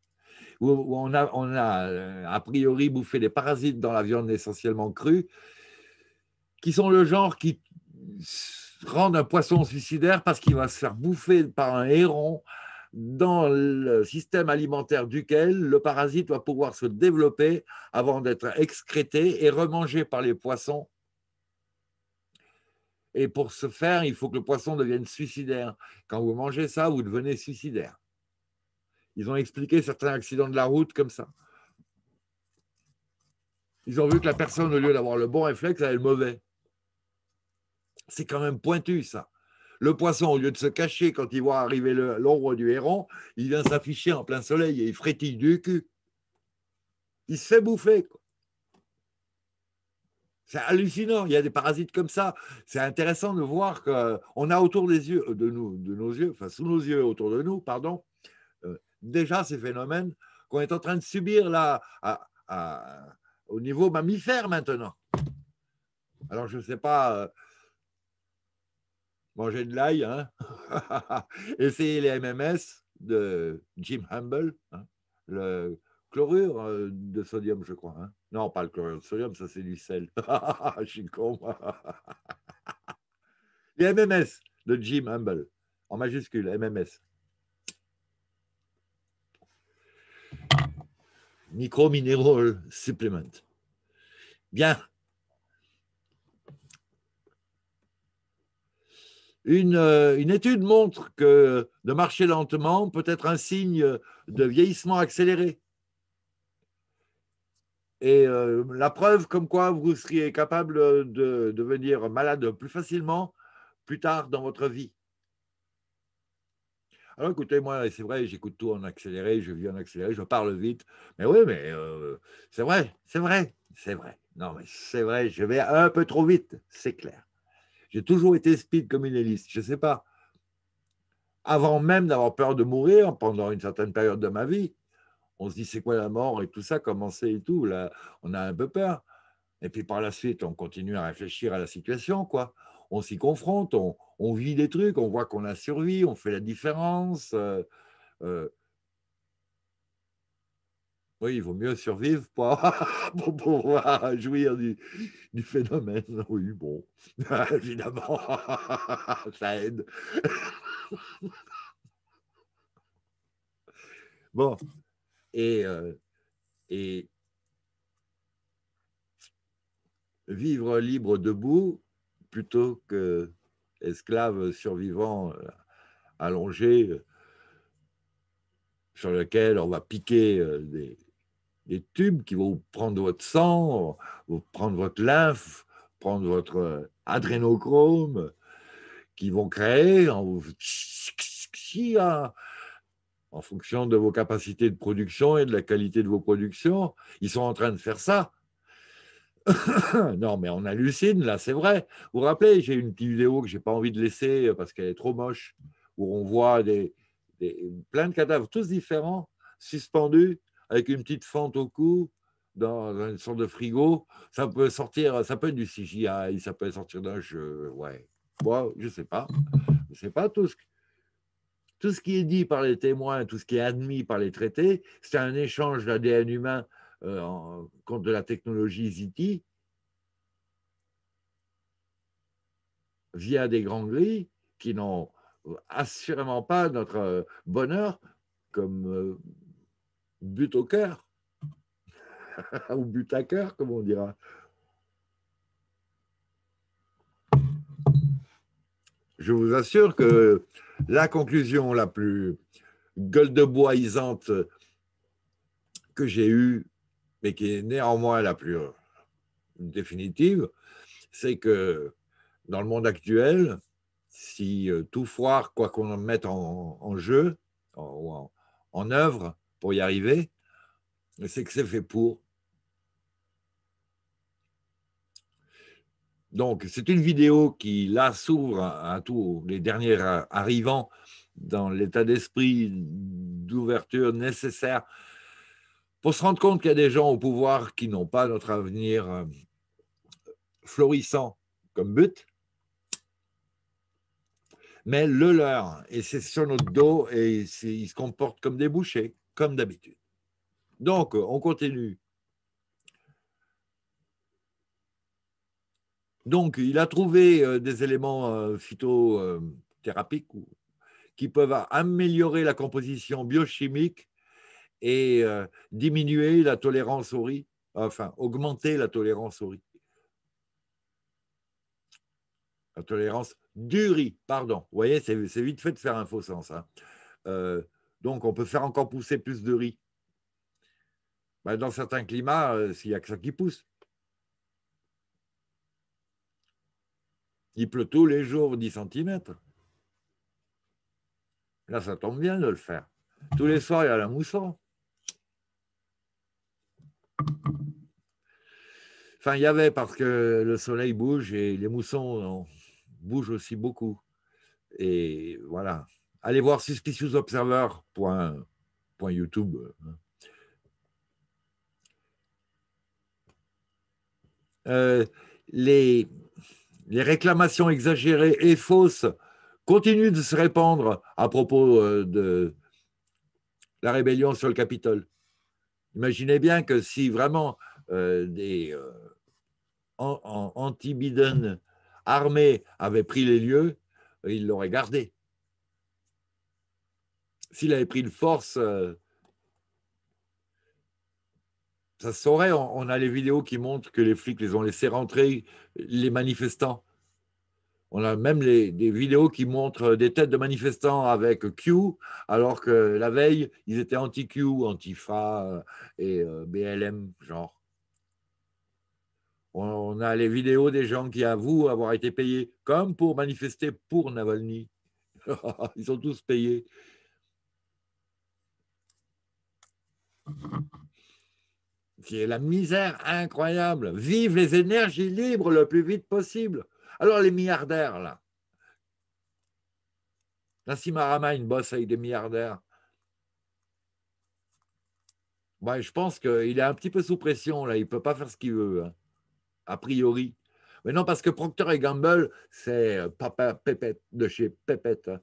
on, a, on a euh, a priori bouffé des parasites dans la viande essentiellement crue, qui sont le genre qui rendent un poisson suicidaire parce qu'il va se faire bouffer par un héron dans le système alimentaire duquel le parasite va pouvoir se développer avant d'être excrété et remangé par les poissons. Et pour ce faire, il faut que le poisson devienne suicidaire. Quand vous mangez ça, vous devenez suicidaire. Ils ont expliqué certains accidents de la route comme ça. Ils ont vu que la personne, au lieu d'avoir le bon réflexe, avait le mauvais. C'est quand même pointu, ça. Le poisson, au lieu de se cacher quand il voit arriver l'ombre du héron, il vient s'afficher en plein soleil et il frétille du cul. Il se fait bouffer. C'est hallucinant. Il y a des parasites comme ça. C'est intéressant de voir qu'on a autour des yeux, de, nous, de nos yeux, enfin sous nos yeux, autour de nous, pardon, euh, déjà ces phénomènes qu'on est en train de subir là au niveau mammifère maintenant. Alors je ne sais pas. Euh, manger de l'ail, hein essayez les MMS de Jim Humble, hein. le chlorure euh, de sodium, je crois. Hein. non, pas le chlorure de sodium, ça c'est du sel. je suis con. les MMS de Jim Humble, en majuscule, MMS. Micro Mineral Supplement. Bien, Euh, une, étude montre que de marcher lentement peut être un signe de vieillissement accéléré. Et euh, la preuve comme quoi vous seriez capable de devenir malade plus facilement plus tard dans votre vie. Alors écoutez, moi, c'est vrai, j'écoute tout en accéléré, je vis en accéléré, je parle vite. Mais oui, mais euh, c'est vrai, c'est vrai, c'est vrai. Non, mais c'est vrai, je vais un peu trop vite, c'est clair. J'ai toujours été speed comme une hélice, je ne sais pas. Avant même d'avoir peur de mourir, pendant une certaine période de ma vie, on se dit c'est quoi la mort et tout ça, c'est et tout, là, on a un peu peur. Et puis par la suite, on continue à réfléchir à la situation, quoi. On s'y confronte, on, vit des trucs, on voit qu'on a survécu, on fait la différence. Euh, euh, oui, il vaut mieux survivre pour, pour pouvoir jouir du, phénomène. Oui, bon, évidemment, ça aide. bon, et, euh, et vivre libre debout plutôt que esclave survivant euh, allongé euh, sur lequel on va piquer des des tubes qui vont prendre votre sang, prendre votre lymphe, prendre votre euh, adrénochrome, qui vont créer en, fonction de vos capacités de production et de la qualité de vos productions. Ils sont en train de faire ça. non, mais on hallucine, là, c'est vrai. Vous vous rappelez, j'ai une petite vidéo que j'ai pas envie de laisser euh, parce qu'elle est trop moche, où on voit des, des, plein de cadavres, tous différents, suspendus avec une petite fente au cou, dans une sorte de frigo, ça peut sortir, ça peut être du CGI, ça peut sortir d'un jeu, ouais. Moi, je sais pas. Je sais pas tout ce, tout ce qui est dit par les témoins, tout ce qui est admis par les traités, c'est un échange d'ADN humain euh, contre de la technologie ZITI via des grands gris qui n'ont assurément pas notre euh, bonheur comme euh, but au cœur, ou but à cœur, comme on dira. Je vous assure que la conclusion la plus gueule de boisante que j'ai eue, mais qui est néanmoins la plus définitive, c'est que dans le monde actuel, si euh, tout foire, quoi qu'on mette en, jeu en œuvre, pour y arriver, c'est que c'est fait pour. Donc, c'est une vidéo qui, là, s'ouvre à tous les derniers arrivants dans l'état d'esprit d'ouverture nécessaire pour se rendre compte qu'il y a des gens au pouvoir qui n'ont pas notre avenir euh, florissant comme but, mais le leur. Et c'est sur notre dos et ils se comportent comme des bouchers d'habitude. Donc, euh, on continue. Donc, il a trouvé euh, des éléments euh, phytothérapiques qui peuvent améliorer la composition biochimique et diminuer la tolérance au riz, enfin, augmenter la tolérance au riz. La tolérance du riz, pardon. Vous voyez, c'est vite fait de faire un faux sens. Hein. Donc, on peut faire encore pousser plus de riz. Ben, dans certains climats, euh, s'il n'y a que ça qui pousse. Il pleut tous les jours 10 cm. Là, ça tombe bien de le faire. Tous les soirs, il y a la mousson. Enfin, il y avait parce que le soleil bouge et les moussons bougent aussi beaucoup. Et voilà allez voir suspiciousobserver.youtube. Hein. Euh, les, les, réclamations exagérées et fausses continuent de se répandre à propos euh, de la rébellion sur le Capitole. Imaginez bien que si vraiment euh, des anti-Biden armés avaient pris les lieux, ils l'auraient gardé s'il avait pris une force, euh, ça se saurait. On, a les vidéos qui montrent que les flics les ont laissés rentrer, les manifestants. On a même des vidéos qui montrent des têtes de manifestants avec Q, alors que la veille, ils étaient anti-Q, anti-FA euh, et euh, BLM, genre. On, on a les vidéos des gens qui avouent avoir été payés, comme pour manifester pour Navalny. Ils sont tous payés. C'est la misère incroyable. Vive les énergies libres le plus vite possible. Alors les milliardaires, là. Nassim une bosse avec des milliardaires. je pense qu'il est un petit peu sous pression, là. Il ne peut pas faire ce qu'il veut, hein. a priori. Mais non, parce que Procter et Gamble, c'est euh, papa pépette de chez Pépette. Hein.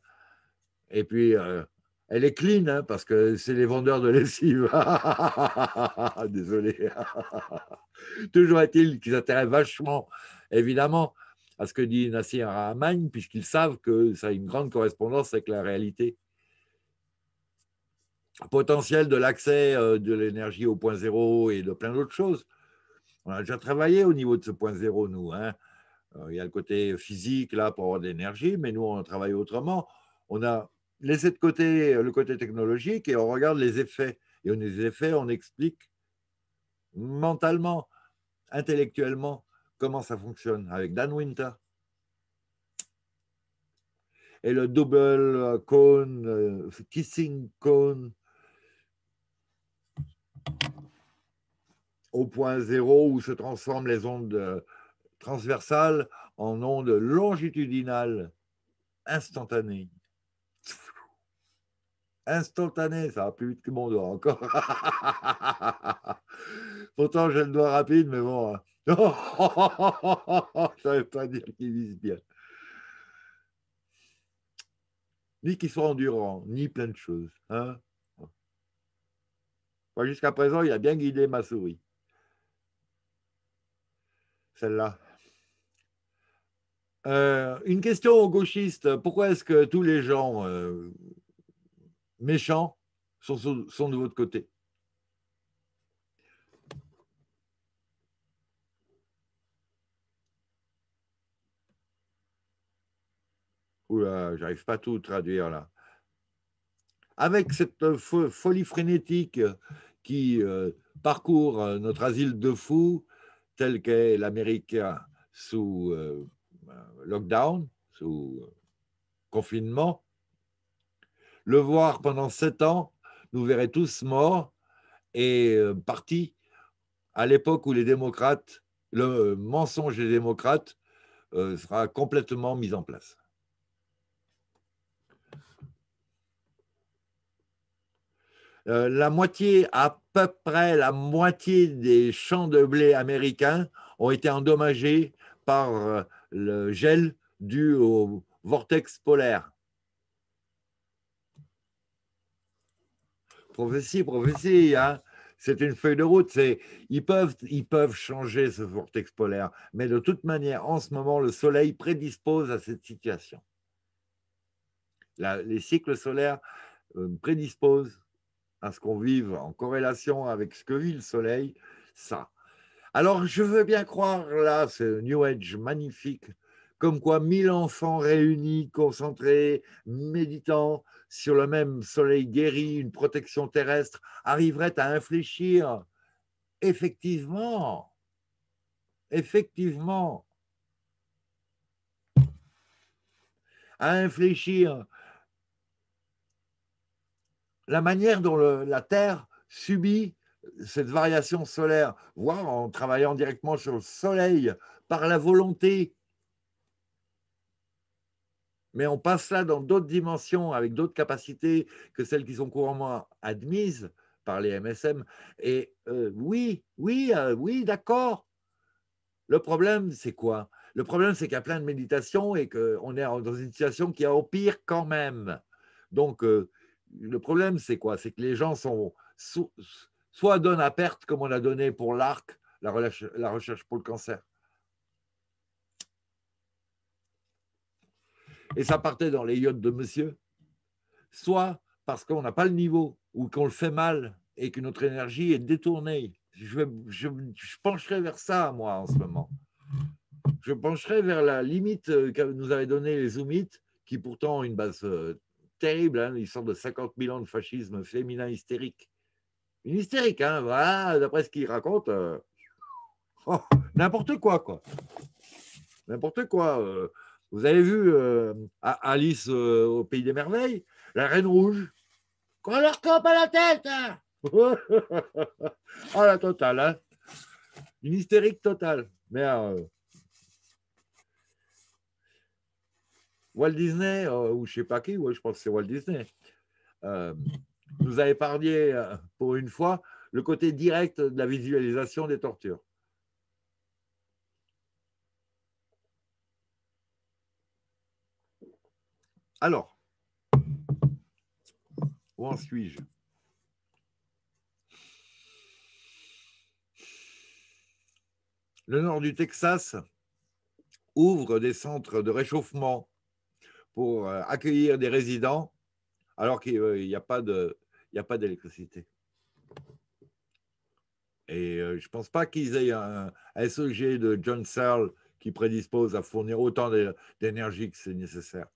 Et puis, euh, elle est clean, hein, parce que c'est les vendeurs de lessive. Désolé. Toujours est-il qu'ils intéressent vachement, évidemment, à ce que dit Nassir Rahman, puisqu'ils savent que ça a une grande correspondance avec la réalité. Potentiel de l'accès euh, de l'énergie au point zéro et de plein d'autres choses. On a déjà travaillé au niveau de ce point zéro, nous. Hein. Euh, il y a le côté physique, là, pour avoir de l'énergie, mais nous, on travaille autrement. On a laisser de côté euh, le côté technologique et on regarde les effets. Et on les effets, on explique mentalement, intellectuellement, comment ça fonctionne avec Dan Winter. Et le double euh, cone, euh, kissing cone au point zéro où se transforment les ondes transversales en ondes longitudinales instantanées instantané, ça va plus vite que mon doigt encore. Pourtant, j'ai le doigt rapide, mais bon. Hein. ça ne veut pas dire qu'il vise bien. Ni qu'il soit endurant, ni plein de choses. Hein. Jusqu'à présent, il a bien guidé ma souris. Celle-là. Euh, une question aux gauchistes. Pourquoi est-ce que tous les gens euh, méchants sont, de votre côté. Oula, j'arrive pas à tout traduire là. Avec cette folie frénétique qui euh, parcourt euh, notre asile de fous, tel qu'est l'Amérique hein, sous euh, lockdown, sous confinement, le voir pendant sept ans, nous verrait tous morts et euh, partis à l'époque où les démocrates, le euh, mensonge des démocrates euh, sera complètement mis en place. la moitié, à peu près la moitié des champs de blé américains ont été endommagés par le gel dû au vortex polaire. prophétie, prophétie. Hein. c'est une feuille de route. C'est ils peuvent, ils peuvent changer ce vortex polaire, mais de toute manière, en ce moment, le Soleil prédispose à cette situation. les cycles solaires euh, prédisposent à ce qu'on vive en corrélation avec ce que vit le Soleil. Ça. Alors, je veux bien croire là, ce New Age magnifique comme quoi mille enfants réunis, concentrés, méditant sur le même soleil guéri, une protection terrestre, arriveraient à infléchir effectivement, effectivement, à infléchir la manière dont la Terre subit cette variation solaire, voire en travaillant directement sur le Soleil, par la volonté mais on passe là dans d'autres dimensions avec d'autres capacités que celles qui sont couramment admises par les MSM. Et euh, oui, oui, euh, oui, d'accord. Le problème, c'est quoi Le problème, c'est qu'il y a plein de méditations et qu'on est dans une situation qui est au pire quand même. Donc, euh, le problème, c'est quoi C'est que les gens sont soit donnent à perte, comme on a donné pour l'arc, la recherche pour le cancer, et ça partait dans les yachts de monsieur, soit parce qu'on n'a pas le niveau ou qu'on le fait mal et que notre énergie est détournée. Je, je, pencherai vers ça, moi, en ce moment. Je pencherai vers la limite que nous avaient donnée les Zoomites, qui pourtant ont une base euh, terrible. Hein, ils de 50 000 ans de fascisme féminin hystérique. Une hystérique, hein, voilà, d'après ce qu'ils racontent. Euh, oh, n'importe quoi, quoi. N'importe quoi. Euh, vous avez vu euh, Alice euh, au Pays des Merveilles, la Reine Rouge. qu'on leur coupe à la tête hein? ah, la totale, hein? Une hystérique totale. Mais euh, Walt Disney, ou je ne sais pas qui, je pense que c'est Walt Disney, nous a épargné pour une fois le côté direct de la visualisation des tortures. Alors, où en suis-je Le nord du Texas ouvre des centres de réchauffement pour euh, accueillir des résidents alors qu'il n'y euh, a pas d'électricité. Et euh, je ne pense pas qu'ils aient un SEG de John Searle qui prédispose à fournir autant d'énergie que c'est nécessaire.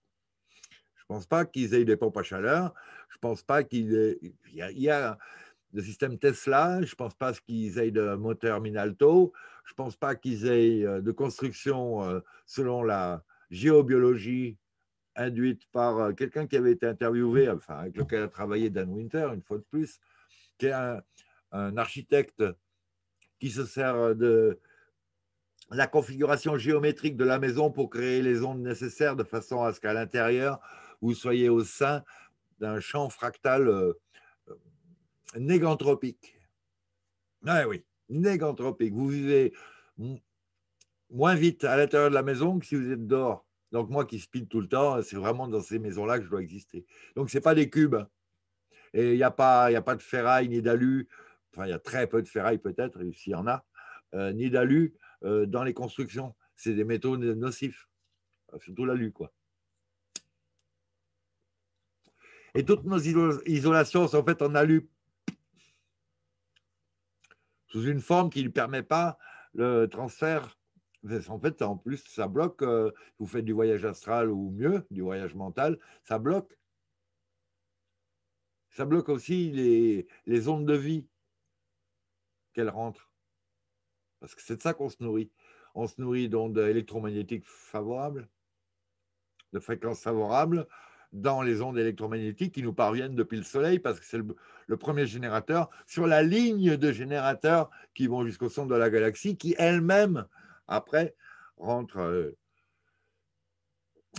Je pense pas qu'ils aient des pompes à chaleur. Je pense pas qu'il y a, le système Tesla, je pense pas qu'ils aient de moteur Minalto, je pense pas qu'ils aient euh, de construction euh, selon la géobiologie induite par euh, quelqu'un qui avait été interviewé, enfin, avec lequel a travaillé Dan Winter, une fois de plus, qui est un architecte qui se sert de la configuration géométrique de la maison pour créer les ondes nécessaires de façon à ce qu'à l'intérieur, vous soyez au sein d'un champ fractal euh, euh, néganthropique. négantropique. Ah oui, négantropique. Vous vivez moins vite à l'intérieur de la maison que si vous êtes dehors. Donc moi qui speed tout le temps, c'est vraiment dans ces maisons-là que je dois exister. Donc ce n'est pas des cubes. Hein. Et il n'y a, pas, a pas de ferraille ni d'alu. Enfin, il y a très peu de ferraille peut-être, s'il y en a, euh, ni d'alu dans les constructions. C'est des métaux nocifs, surtout l'alu. quoi. Et toutes nos isolations sont en fait en alu sous une forme qui ne permet pas le transfert. En fait, en plus, ça bloque. Euh, vous faites du voyage astral ou mieux, du voyage mental, ça bloque. Ça bloque aussi les, les ondes de vie qu'elles rentrent. Parce que c'est de ça qu'on se nourrit. On se nourrit d'ondes électromagnétiques favorables, de fréquences favorables, dans les ondes électromagnétiques qui nous parviennent depuis le Soleil, parce que c'est le, premier générateur, sur la ligne de générateurs qui vont jusqu'au centre de la galaxie, qui elle-même, après, rentre euh,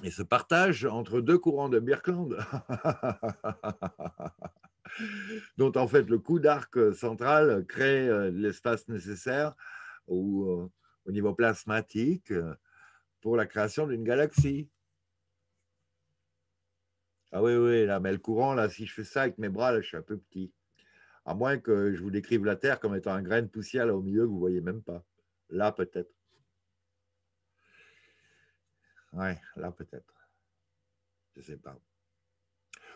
et se partage entre deux courants de Birkland dont en fait le coup d'arc central crée euh, l'espace nécessaire au euh, niveau plasmatique pour la création d'une galaxie. Ah oui, oui, là, mais le courant, là, si je fais ça avec mes bras, là, je suis un peu petit. À moins que je vous décrive la Terre comme étant un grain de poussière là au milieu vous ne voyez même pas. Là, peut-être. Oui, là, peut-être. Je ne sais pas.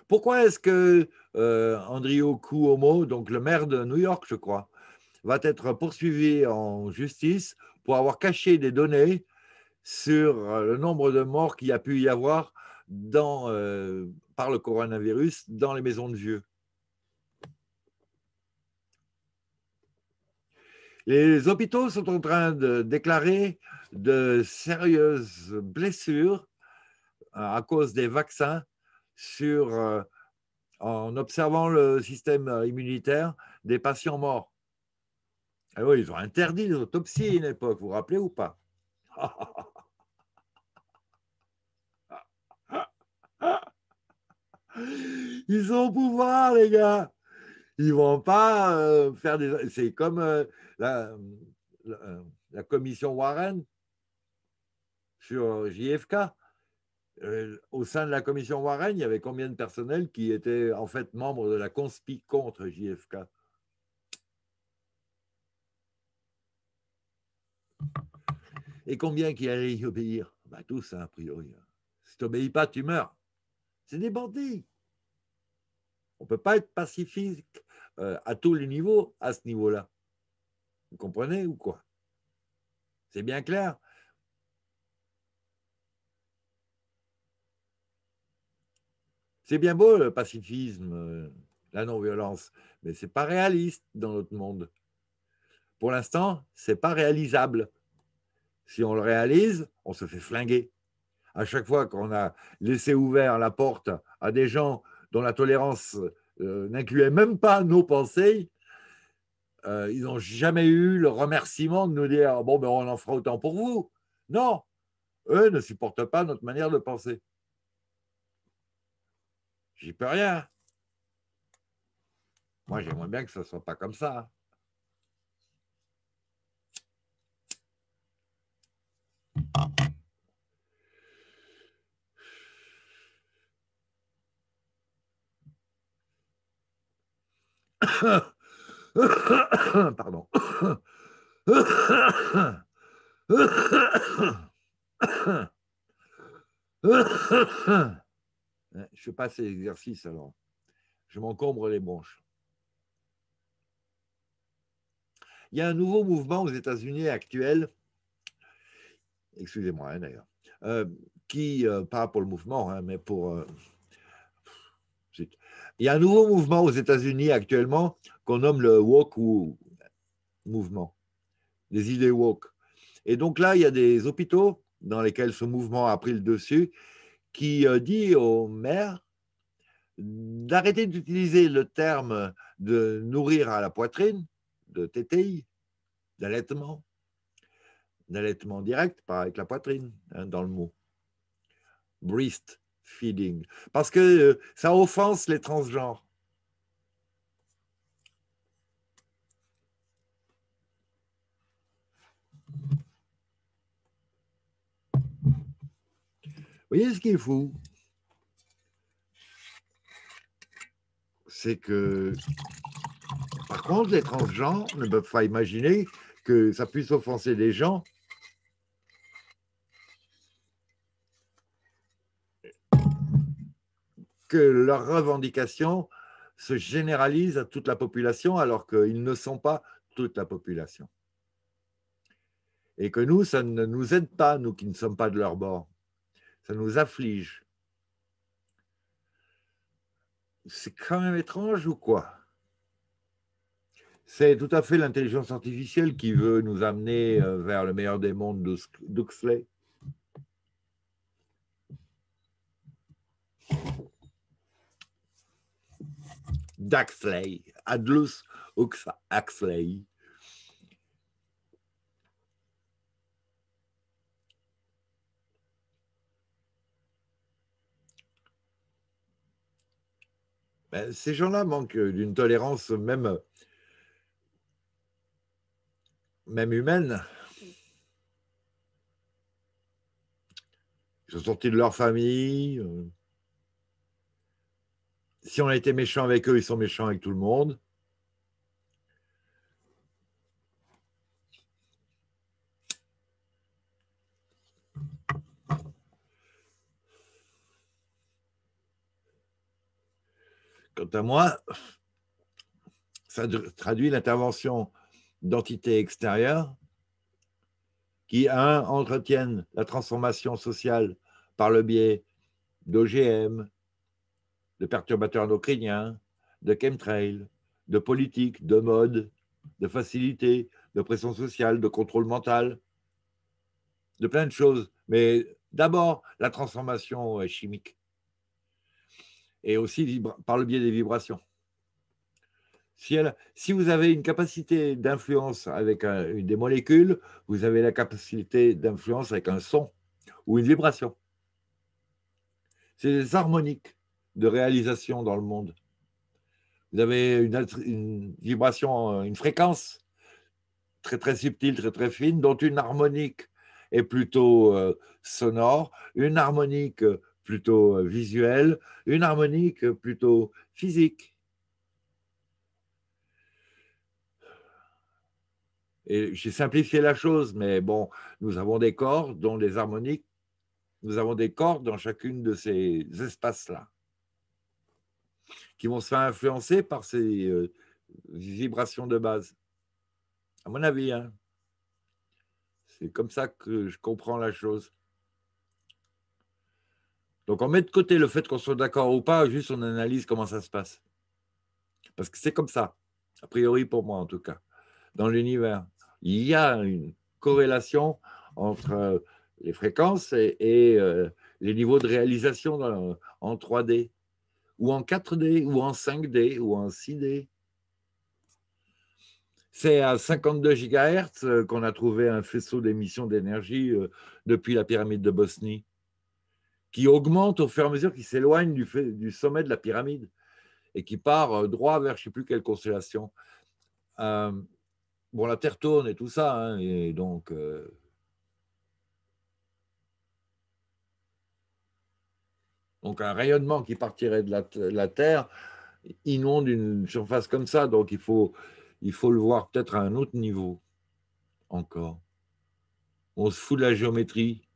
Pourquoi est-ce que euh, Andrio Cuomo, donc le maire de New York, je crois, va être poursuivi en justice pour avoir caché des données sur euh, le nombre de morts qu'il a pu y avoir dans, euh, par le coronavirus dans les maisons de vieux. Les hôpitaux sont en train de déclarer de sérieuses blessures euh, à cause des vaccins sur, euh, en observant le système immunitaire des patients morts. Alors, ah ils ont interdit les autopsies à une époque, vous vous rappelez ou pas Ils sont au pouvoir, les gars. Ils vont pas euh, faire des. C'est comme euh, la, commission Warren sur JFK. Euh, au sein de la commission Warren, il y avait combien de personnels qui étaient en fait membres de la conspi contre JFK Et combien qui allaient y obéir bah, Tous, hein, a priori. Hein. Si tu n'obéis pas, tu meurs. C'est des bandits. On ne peut pas être pacifiste euh, à tous les niveaux, à ce niveau-là. Vous comprenez ou quoi C'est bien clair C'est bien beau le pacifisme, euh, la non-violence, mais ce n'est pas réaliste dans notre monde. Pour l'instant, ce n'est pas réalisable. Si on le réalise, on se fait flinguer à chaque fois qu'on a laissé ouvert la porte à des gens dont la tolérance euh, n'incluait même pas nos pensées, euh, ils n'ont jamais eu le remerciement de nous dire bon, ben, on en fera autant pour vous. Non, eux ne supportent pas notre manière de penser. J'y peux rien. Moi, j'aimerais bien que ce ne soit pas comme ça. Pardon. Je fais pas ces exercices alors. Je m'encombre les bronches. Il y a un nouveau mouvement aux États-Unis actuel, excusez-moi hein, d'ailleurs, euh, qui, euh, pas pour le mouvement, hein, mais pour euh, il y a un nouveau mouvement aux États-Unis actuellement qu'on nomme le walk ou mouvement, les idées Walk. Et donc là, il y a des hôpitaux dans lesquels ce mouvement a pris le dessus qui euh, dit aux mères d'arrêter d'utiliser le terme de nourrir à la poitrine, de TTI, d'allaitement, d'allaitement direct, pas avec la poitrine, hein, dans le mot. Breast, parce que euh, ça offense les transgenres. Vous voyez ce qui est fou C'est que, par contre, les transgenres ne peuvent pas imaginer que ça puisse offenser les gens que leurs revendications se généralisent à toute la population alors qu'ils ne sont pas toute la population. Et que nous, ça ne nous aide pas, nous qui ne sommes pas de leur bord. Ça nous afflige. C'est quand même étrange ou quoi C'est tout à fait l'intelligence artificielle qui veut nous amener euh, vers le meilleur des mondes d'Huxley d'Axley, Adlus Axley. Ben, ces gens-là manquent d'une tolérance même, même humaine. Ils sont sortis de leur famille, euh, si on a été méchant avec eux, ils sont méchants avec tout le monde. Quant à moi, ça traduit l'intervention d'entités extérieures qui, un, entretiennent la transformation sociale par le biais d'OGM, de perturbateurs endocriniens, de chemtrails, de politique, de mode, de facilité, de pression sociale, de contrôle mental, de plein de choses. Mais d'abord, la transformation est euh, chimique et aussi par le biais des vibrations. Si, vous avez une capacité d'influence avec des molécules, vous avez la capacité d'influence avec un son ou une vibration. C'est des harmoniques de réalisation dans le monde. Vous avez une, vibration, euh, une fréquence très très subtile, très très fine, dont une harmonique est plutôt euh, sonore, une harmonique euh, plutôt visuelle, une harmonique plutôt physique. Et j'ai simplifié la chose, mais bon, nous avons des corps dont les harmoniques, nous avons des corps dans chacune de ces espaces-là qui vont se faire influencer par ces euh, vibrations de base. À mon avis, hein. c'est comme ça que je comprends la chose. Donc on met de côté le fait qu'on soit d'accord ou pas, juste on analyse comment ça se passe. Parce que c'est comme ça, a priori pour moi en tout cas, dans l'univers. Il y a une corrélation entre euh, les fréquences et, euh, les niveaux de réalisation en 3D ou en 4D, ou en 5D, ou en 6D. C'est à 52 GHz euh, qu'on a trouvé un faisceau d'émission d'énergie euh, depuis la pyramide de Bosnie, qui augmente au fur et à mesure qu'il s'éloigne du, sommet de la pyramide et qui part euh, droit vers je ne sais plus quelle constellation. bon, la Terre tourne et tout ça, hein, et donc Donc un rayonnement qui partirait de la, Terre inonde une surface comme ça. Donc il faut, il faut le voir peut-être à un autre niveau encore. On se fout de la géométrie.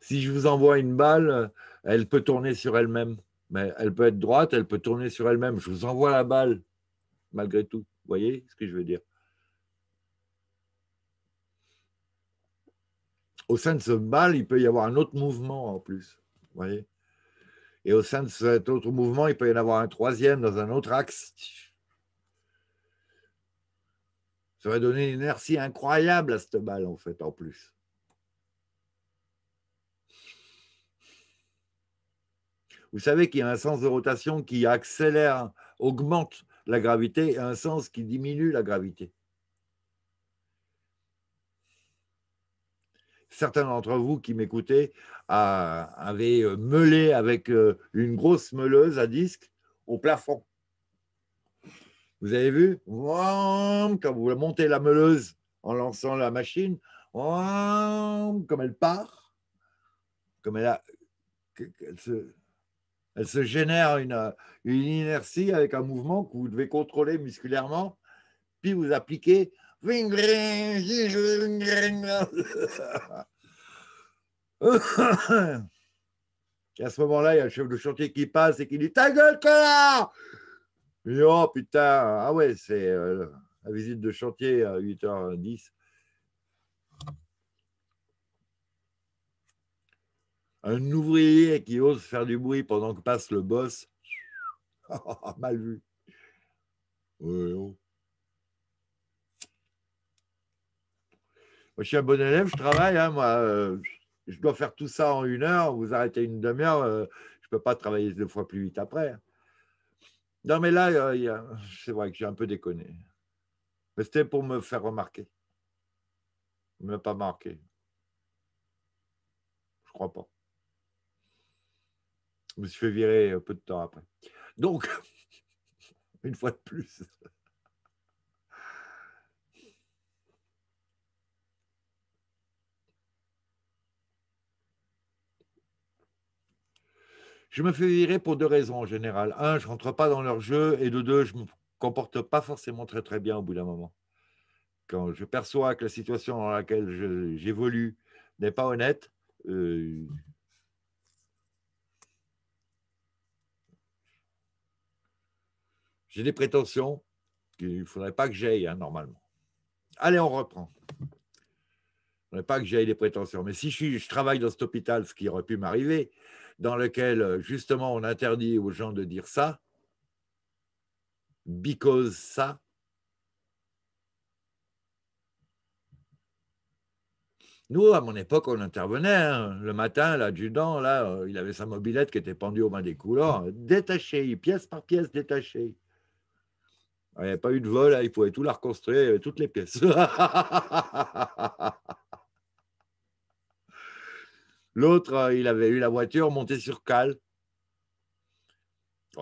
Si je vous envoie une balle, elle peut tourner sur elle-même. Mais elle peut être droite, elle peut tourner sur elle-même. Je vous envoie la balle, malgré tout. Vous voyez ce que je veux dire Au sein de ce balle, il peut y avoir un autre mouvement en plus voyez. Et au sein de cet autre mouvement, il peut y en avoir un troisième dans un autre axe. Ça va donner une inertie incroyable à cette balle, en fait, en plus. Vous savez qu'il y a un sens de rotation qui accélère, augmente la gravité, et un sens qui diminue la gravité. certains d'entre vous qui m'écoutaient avaient euh, meulé avec euh, une grosse meuleuse à disque au plafond. Vous avez vu Quand vous montez la meuleuse en lançant la machine, comme elle part, comme elle, se, génère une inertie avec un mouvement que vous devez contrôler musculairement, puis vous appliquez et à ce moment-là, il y a le chef de chantier qui passe et qui dit Ta gueule, connard Et oh putain, ah ouais, c'est euh, la visite de chantier à 8h10. Un ouvrier qui ose faire du bruit pendant que passe le boss, ah, mal vu. Oh. je suis un bon élève, je travaille, hein, moi. Euh, je dois faire tout ça en une heure, vous arrêtez une demi-heure, euh, je ne peux pas travailler deux fois plus vite après. Non, mais là, euh, c'est vrai que j'ai un peu déconné. Mais c'était pour me faire remarquer. Ne pas marquer. Je crois pas. Je me suis fait virer peu de temps après. Donc, une fois de plus. Je me fais virer pour deux raisons en général. Un, je ne rentre pas dans leur jeu, et de deux, je ne me comporte pas forcément très très bien au bout d'un moment. Quand je perçois que la situation dans laquelle j'évolue n'est pas honnête, euh, j'ai des prétentions qu'il ne faudrait pas que j'aille hein, normalement. Allez, on reprend. Il ne faudrait pas que j'aille des prétentions. Mais si je travaille dans cet hôpital, ce qui aurait pu m'arriver, dans lequel justement on interdit aux gens de dire ça, because ça, Nous, à mon époque, on intervenait. Hein. Le matin, l'adjudant, là, euh, il avait sa mobilette qui était pendue au bas des couleurs, euh, détachée, pièce par pièce détachée. il n'y avait pas eu de vol, hein, il pouvait tout la reconstruire, toutes les pièces. L'autre, euh, il avait eu la voiture montée sur cale.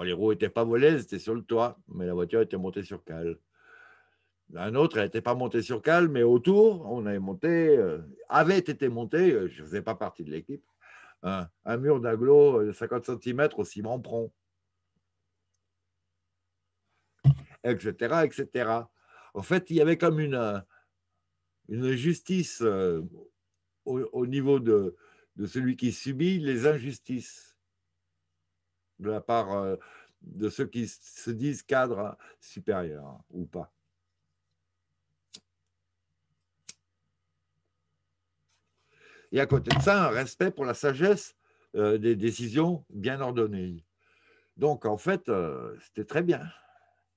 les roues n'étaient pas volées, elles étaient sur le toit, mais la voiture était montée sur cale. Un autre, elle n'était pas montée sur cale, mais autour, on avait monté, euh, avait été monté, euh, je ne faisais pas partie de l'équipe, un, mur d'aglo de 50 cm au ciment prompt. Etc., etc. En fait, il y avait comme une, une justice au, niveau de, de celui qui subit les injustices de la part euh, de ceux qui se disent cadres hein, supérieurs hein, ou pas. Et à côté de ça, un respect pour la sagesse euh, des décisions bien ordonnées. Donc, en fait, euh, c'était très bien.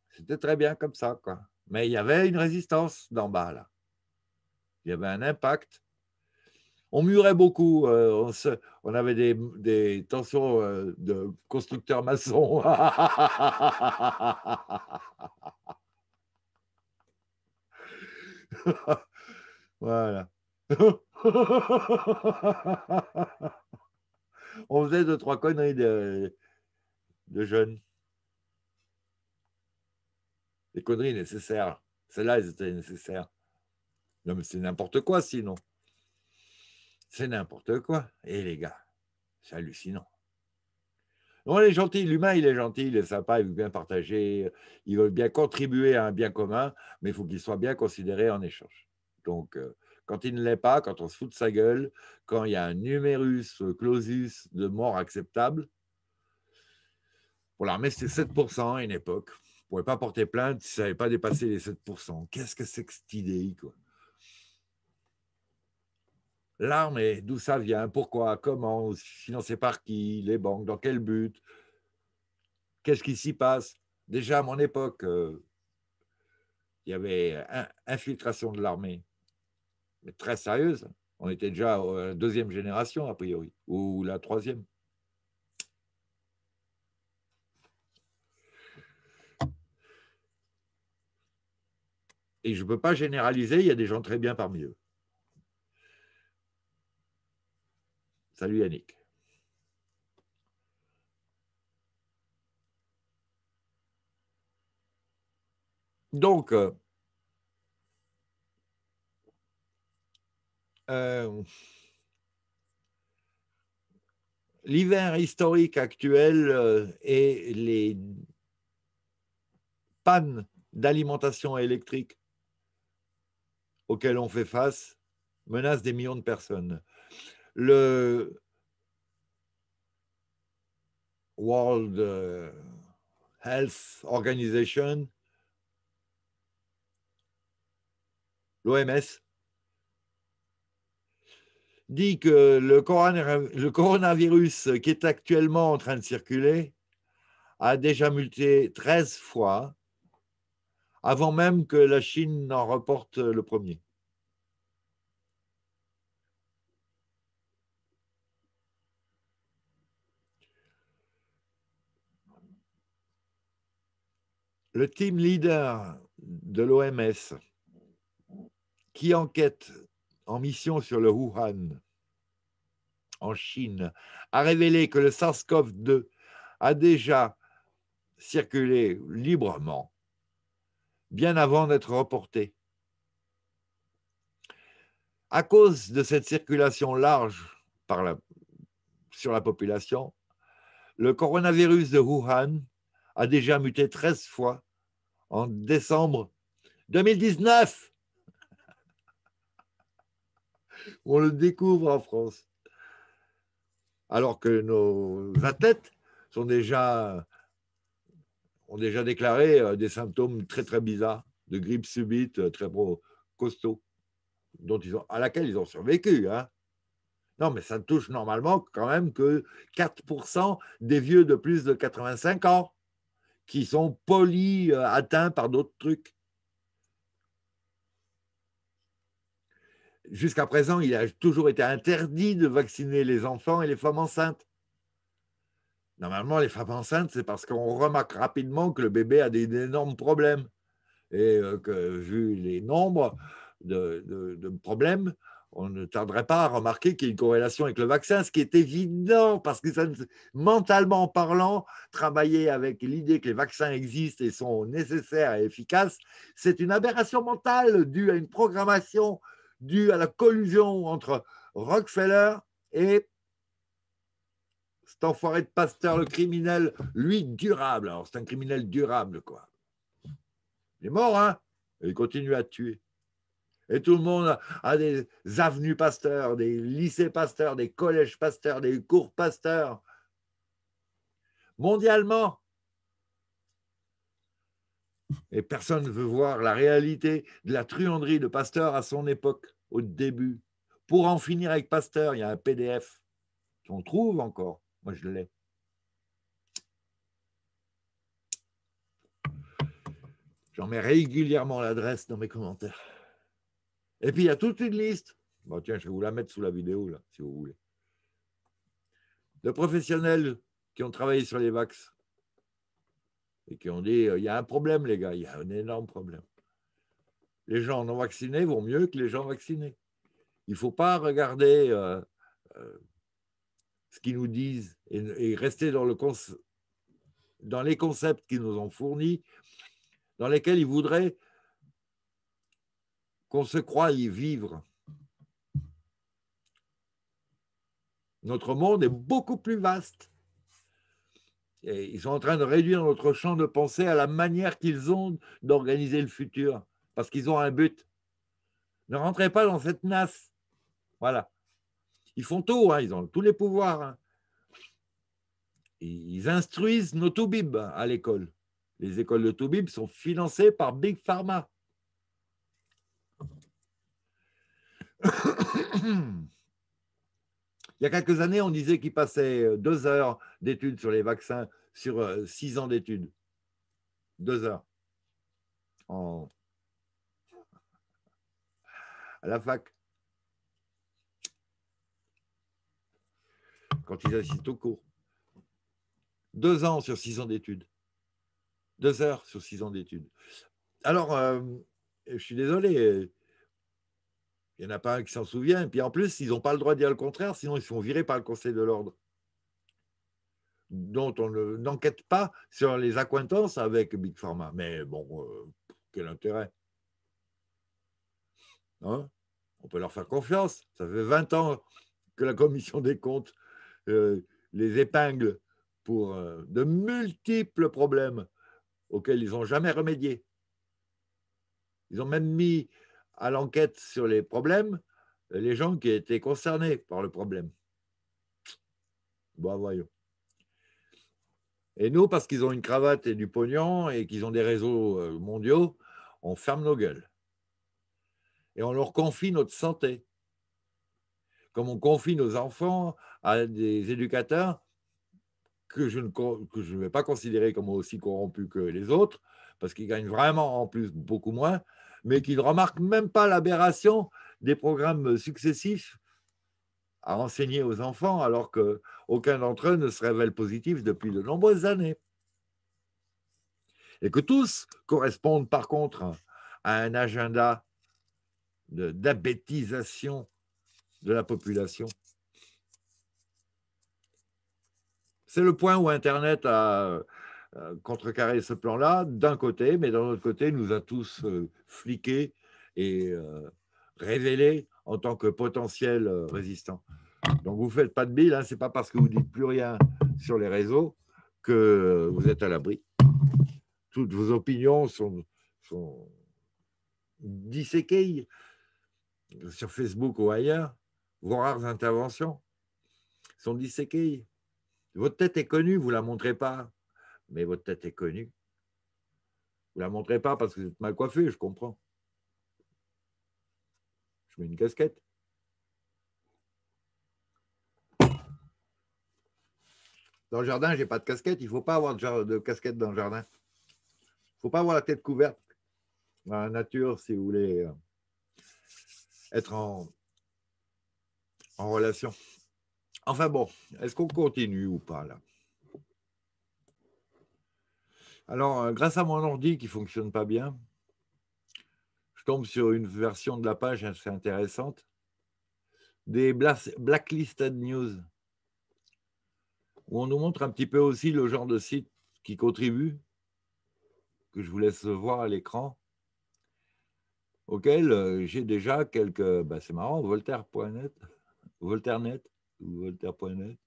C'était très bien comme ça, quoi. Mais il y avait une résistance d'en bas, là. Il y avait un impact on murait beaucoup. Euh, on, avait des, tensions euh, de constructeurs maçons. voilà. on faisait deux, trois conneries de, de jeunes. Des conneries nécessaires. Celles-là, elles étaient nécessaires. Non, mais c'est n'importe quoi sinon. C'est n'importe quoi. Et les gars, c'est hallucinant. Non, il est gentil, l'humain, il est gentil, il est sympa, il veut bien partager, il veut bien contribuer à un bien commun, mais il faut qu'il soit bien considéré en échange. Donc, euh, quand il ne l'est pas, quand on se fout de sa gueule, quand il y a un numerus clausus de mort acceptable, pour l'armée, c'était 7% à une époque. on ne pouvait pas porter plainte si ça n'avait pas dépassé les 7%. Qu'est-ce que c'est que cette idée quoi L'armée, d'où ça vient, pourquoi, comment, financé par qui, les banques, dans quel but, qu'est-ce qui s'y passe. Déjà à mon époque, euh, il y avait infiltration de l'armée, mais très sérieuse. On était déjà la deuxième génération, a priori, ou la troisième. Et je ne peux pas généraliser, il y a des gens très bien parmi eux. Salut Yannick. Donc, euh, euh, l'hiver historique actuel euh, et les pannes d'alimentation électrique auxquelles on fait face menacent des millions de personnes le World euh, Health Organization, l'OMS, dit que le coronavirus qui est actuellement en train de circuler a déjà muté 13 fois avant même que la Chine n'en reporte le premier. le team leader de l'OMS qui enquête en mission sur le Wuhan en Chine a révélé que le SARS-CoV-2 a déjà circulé librement bien avant d'être reporté. À cause de cette circulation large sur la population, le coronavirus de Wuhan a déjà muté 13 fois en décembre 2019. On le découvre en France. Alors que nos athlètes sont déjà, ont déjà déclaré euh, des symptômes très très bizarres de grippe subite, euh, très costaud, dont ils ont, à laquelle ils ont survécu. Hein. Non, mais ça ne touche normalement quand même que 4% des vieux de plus de 85 ans qui sont polis, euh, atteints par d'autres trucs. Jusqu'à présent, il a toujours été interdit de vacciner les enfants et les femmes enceintes. Normalement, les femmes enceintes, c'est parce qu'on remarque rapidement que le bébé a d'énormes problèmes. Et euh, que, vu les nombres de problèmes, on ne tarderait pas à remarquer qu'il y a une corrélation avec le vaccin, ce qui est évident, parce que ça, mentalement parlant, travailler avec l'idée que les vaccins existent et sont nécessaires et efficaces, c'est une aberration mentale due à une programmation, due à la collusion entre Rockefeller et cet enfoiré de Pasteur, le criminel, lui, durable. Alors, c'est un criminel durable, quoi. Il est mort, hein il continue à tuer. Et tout le monde a des avenues pasteurs, des lycées pasteurs, des collèges pasteurs, des cours pasteurs, Mondialement. Et personne ne veut voir la réalité de la truanderie de Pasteur à son époque, au début. Pour en finir avec Pasteur, il y a un PDF qu'on trouve encore. Moi, je l'ai. J'en mets régulièrement l'adresse dans mes commentaires. Et puis, il y a toute une liste. tiens, je vais vous la mettre sous la vidéo, là, si vous voulez. De professionnels qui ont travaillé sur les vax et qui ont dit, euh, il y a un problème, les gars, il y a un énorme problème. Les gens non vaccinés vont mieux que les gens vaccinés. Il ne faut pas regarder euh, euh, ce qu'ils nous disent et, rester dans, le dans les concepts qu'ils nous ont fournis, dans lesquels ils voudraient qu'on se croit y vivre. Notre monde est beaucoup plus vaste. Et ils sont en train de réduire notre champ de pensée à la manière qu'ils ont d'organiser le futur, parce qu'ils ont un but. Ne rentrez pas dans cette nasse. Voilà. Ils font tout, hein. ils ont tous les pouvoirs. Hein. Ils instruisent nos toubibs à l'école. Les écoles de toubibs sont financées par Big Pharma. Il y a quelques années, on disait qu'ils passaient euh, deux heures d'études sur les vaccins sur euh, six ans d'études. Deux heures. À la fac. Quand ils assistent au cours. Deux ans sur six ans d'études. Deux heures sur six ans d'études. Alors, euh, je suis désolé, il n'y en a pas un qui s'en souvient. Puis en plus, ils n'ont pas le droit de dire le contraire, sinon ils sont virés par le Conseil de l'ordre, dont on n'enquête pas sur les acquaintances avec Big Pharma. Mais bon, euh, quel intérêt hein? On peut leur faire confiance. Ça fait 20 ans que la Commission des comptes euh, les épingle pour euh, de multiples problèmes auxquels ils n'ont jamais remédié. Ils ont même mis à l'enquête sur les problèmes les gens qui étaient concernés par le problème. Bon, voyons. Et nous, parce qu'ils ont une cravate et du pognon et qu'ils ont des réseaux euh, mondiaux, on ferme nos gueules. Et on leur confie notre santé. Comme on confie nos enfants à des éducateurs que je ne que vais pas considérer comme aussi corrompus que les autres, parce qu'ils gagnent vraiment en plus beaucoup moins, mais qui ne remarquent même pas l'aberration des programmes successifs à enseigner aux enfants, alors qu'aucun d'entre eux ne se révèle positif depuis de nombreuses années. Et que tous correspondent par contre à un agenda d'abétisation de la population. C'est le point où Internet a euh, contrecarrer ce plan-là d'un côté, mais d'un autre côté, nous a tous euh, fliqués et euh, révélés en tant que potentiels résistants. Donc vous ne faites pas de bille, hein, ce n'est pas parce que vous ne dites plus rien sur les réseaux que vous êtes à l'abri. Toutes vos opinions sont, sont disséquées sur Facebook ou ailleurs, vos rares interventions sont disséquées. Votre tête est connue, vous ne la montrez pas mais votre tête est connue. Vous ne la montrez pas parce que vous êtes mal coiffé, je comprends. Je mets une casquette. Dans le jardin, je n'ai pas de casquette. Il ne faut pas avoir de casquette dans le jardin. Il ne faut pas avoir la tête couverte. Dans la nature, si vous voulez euh, être en, en relation. Enfin bon, est-ce qu'on continue ou pas là alors, euh, grâce à mon ordi qui ne fonctionne pas bien, je tombe sur une version de la page assez intéressante des Blacklisted News, où on nous montre un petit peu aussi le genre de site qui contribue, que je vous laisse voir à l'écran, auquel euh, j'ai déjà quelques... Bah, c'est marrant, voltaire.net, voltaire.net ou voltaire.net.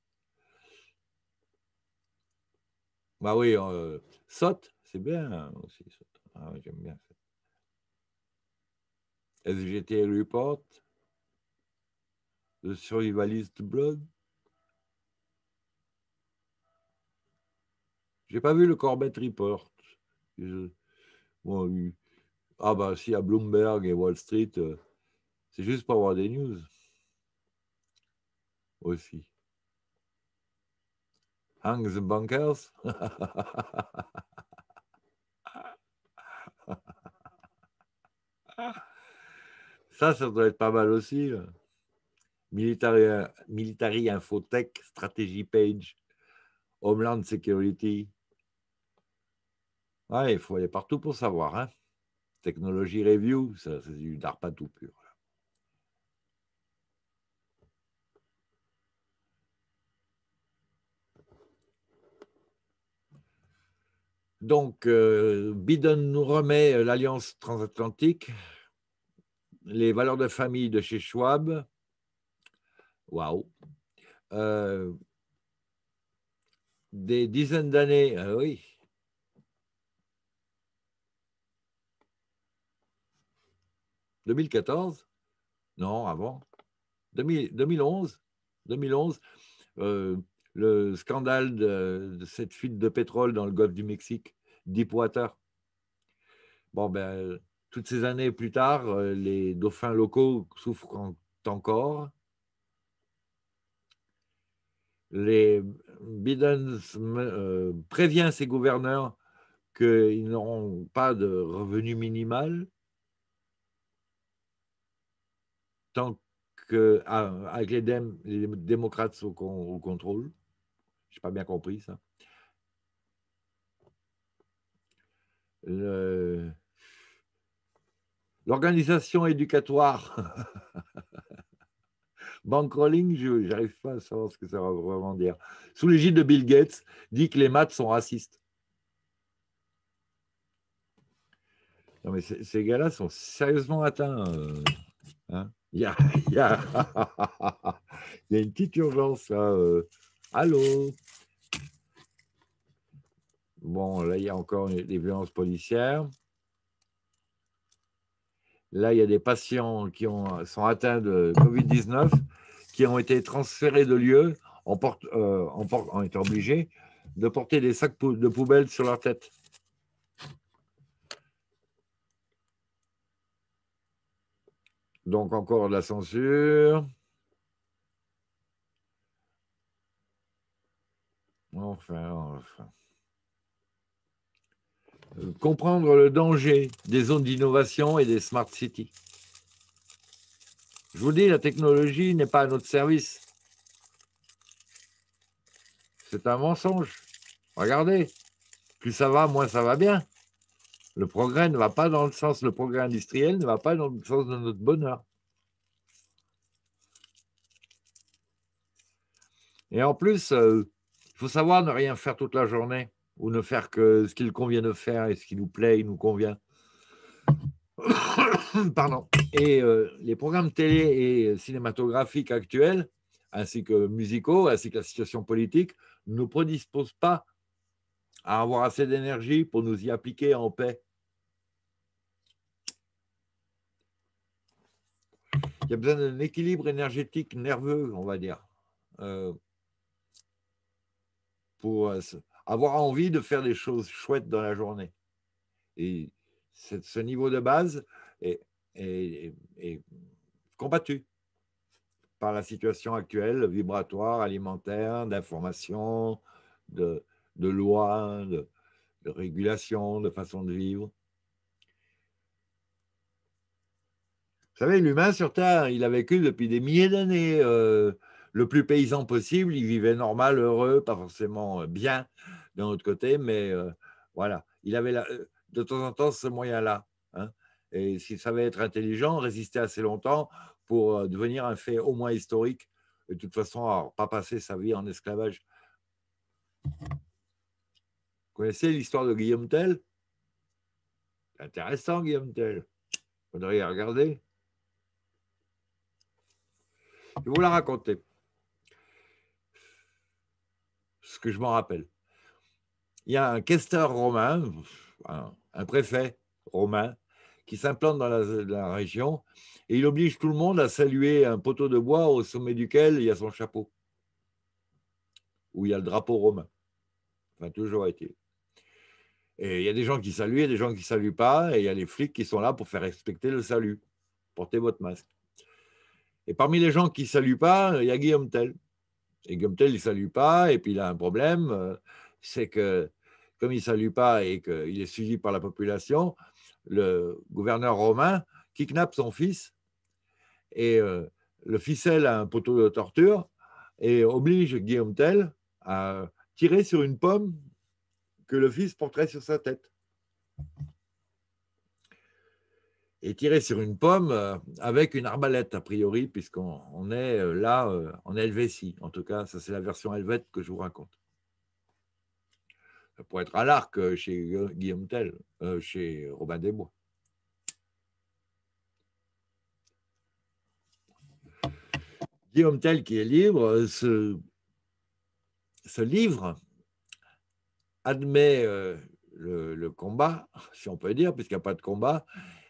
Bah oui, euh, saute, c'est bien aussi. Ah j'aime bien ça. SGT Report, The Survivalist blog. J'ai pas vu le Corbett Report. Je... ah bah si à Bloomberg et Wall Street, euh, c'est juste pour voir des news aussi. Hang the Bunkers. ça, ça doit être pas mal aussi. Military, Military Infotech, Strategy Page, Homeland Security. il faut aller partout pour savoir. Hein. Technologie Review, c'est du DARPA tout pur. Donc, euh, Biden nous remet euh, l'alliance transatlantique, les valeurs de famille de chez Schwab. Waouh! Euh, des dizaines d'années, oui. « 2014 Non, avant. 2011 2011, le scandale de, cette fuite de pétrole dans le golfe du Mexique. Deepwater. Bon, ben, toutes ces années plus tard, euh, les dauphins locaux souffrent encore. Les Biden euh, prévient ses gouverneurs qu'ils n'auront pas de revenu minimal tant que ah, avec les, démocrates au, au contrôle. Je n'ai pas bien compris ça. l'organisation éducatoire. Bankrolling, je n'arrive pas à savoir ce que ça va vraiment dire. Sous l'égide de Bill Gates, dit que les maths sont racistes. Non, mais ces gars-là sont sérieusement atteints. Euh, hein. il, y a, une petite urgence euh. Allô Bon, là, il y a encore des violences policières. Là, il y a des patients qui sont atteints de Covid-19 qui ont été transférés de lieu en, euh, été obligés de porter des sacs de poubelle sur leur tête. Donc encore de la censure. Enfin, enfin comprendre le danger des zones d'innovation et des smart cities. Je vous dis, la technologie n'est pas à notre service. C'est un mensonge. Regardez, plus ça va, moins ça va bien. Le progrès ne va pas dans le sens, le progrès industriel ne va pas dans le sens de notre bonheur. Et en plus, euh, il faut savoir ne rien faire toute la journée ou ne faire que ce qu'il convient de faire et ce qui nous plaît, et nous convient. Pardon. Et euh, les programmes télé et cinématographiques actuels, ainsi que musicaux, ainsi que la situation politique, ne nous prédisposent pas à avoir assez d'énergie pour nous y appliquer en paix. Il y a besoin d'un équilibre énergétique nerveux, on va dire, euh, pour euh, avoir envie de faire des choses chouettes dans la journée. Et ce niveau de base est, combattu par la situation actuelle vibratoire, alimentaire, d'information, de, de loi, de, régulation, de façon de vivre. Vous savez, l'humain sur Terre, il a vécu depuis des milliers d'années euh, le plus paysan possible. Il vivait normal, heureux, pas forcément euh, bien, d'un autre côté, mais euh, voilà, il avait euh, de temps en temps ce moyen-là. Hein. Et s'il savait être intelligent, résister assez longtemps pour euh, devenir un fait au moins historique, et de toute façon, pas passer sa vie en esclavage. Vous connaissez l'histoire de Guillaume Tell Intéressant, Guillaume Tell. faudrait y regarder. Je vais vous la raconter. Ce que je m'en rappelle il y a un questeur romain, un, préfet romain, qui s'implante dans la, région et il oblige tout le monde à saluer un poteau de bois au sommet duquel il y a son chapeau, où il y a le drapeau romain. Enfin, toujours été. Et il y a des gens qui saluent, et des gens qui ne saluent pas, et il y a les flics qui sont là pour faire respecter le salut. Portez votre masque. Et parmi les gens qui ne saluent pas, il y a Guillaume Tell. Et Guillaume Tell, il ne salue pas, et puis il a un problème. Euh, c'est que comme il ne salue pas et qu'il est suivi par la population, le gouverneur romain kidnappe son fils et euh, le ficelle à un poteau de torture et oblige Guillaume Tell à tirer sur une pomme que le fils porterait sur sa tête. Et tirer sur une pomme euh, avec une arbalète, a priori, puisqu'on est euh, là en Helvétie. En tout cas, ça c'est la version helvète que je vous raconte pour être à l'arc euh, chez euh, Guillaume Tell, euh, chez Robin Desbois. Guillaume Tell, qui est libre, ce, livre admet le, le, combat, si on peut dire, puisqu'il n'y a pas de combat,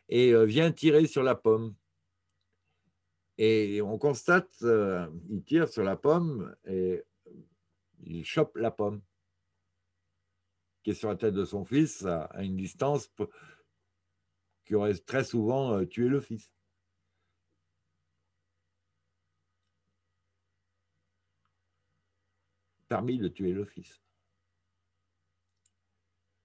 et vient tirer sur la pomme. Et on constate, il tire sur la pomme et il chope la pomme qui est sur la tête de son fils à, une distance qui aurait très souvent euh, tué le fils. Permis de tuer le fils.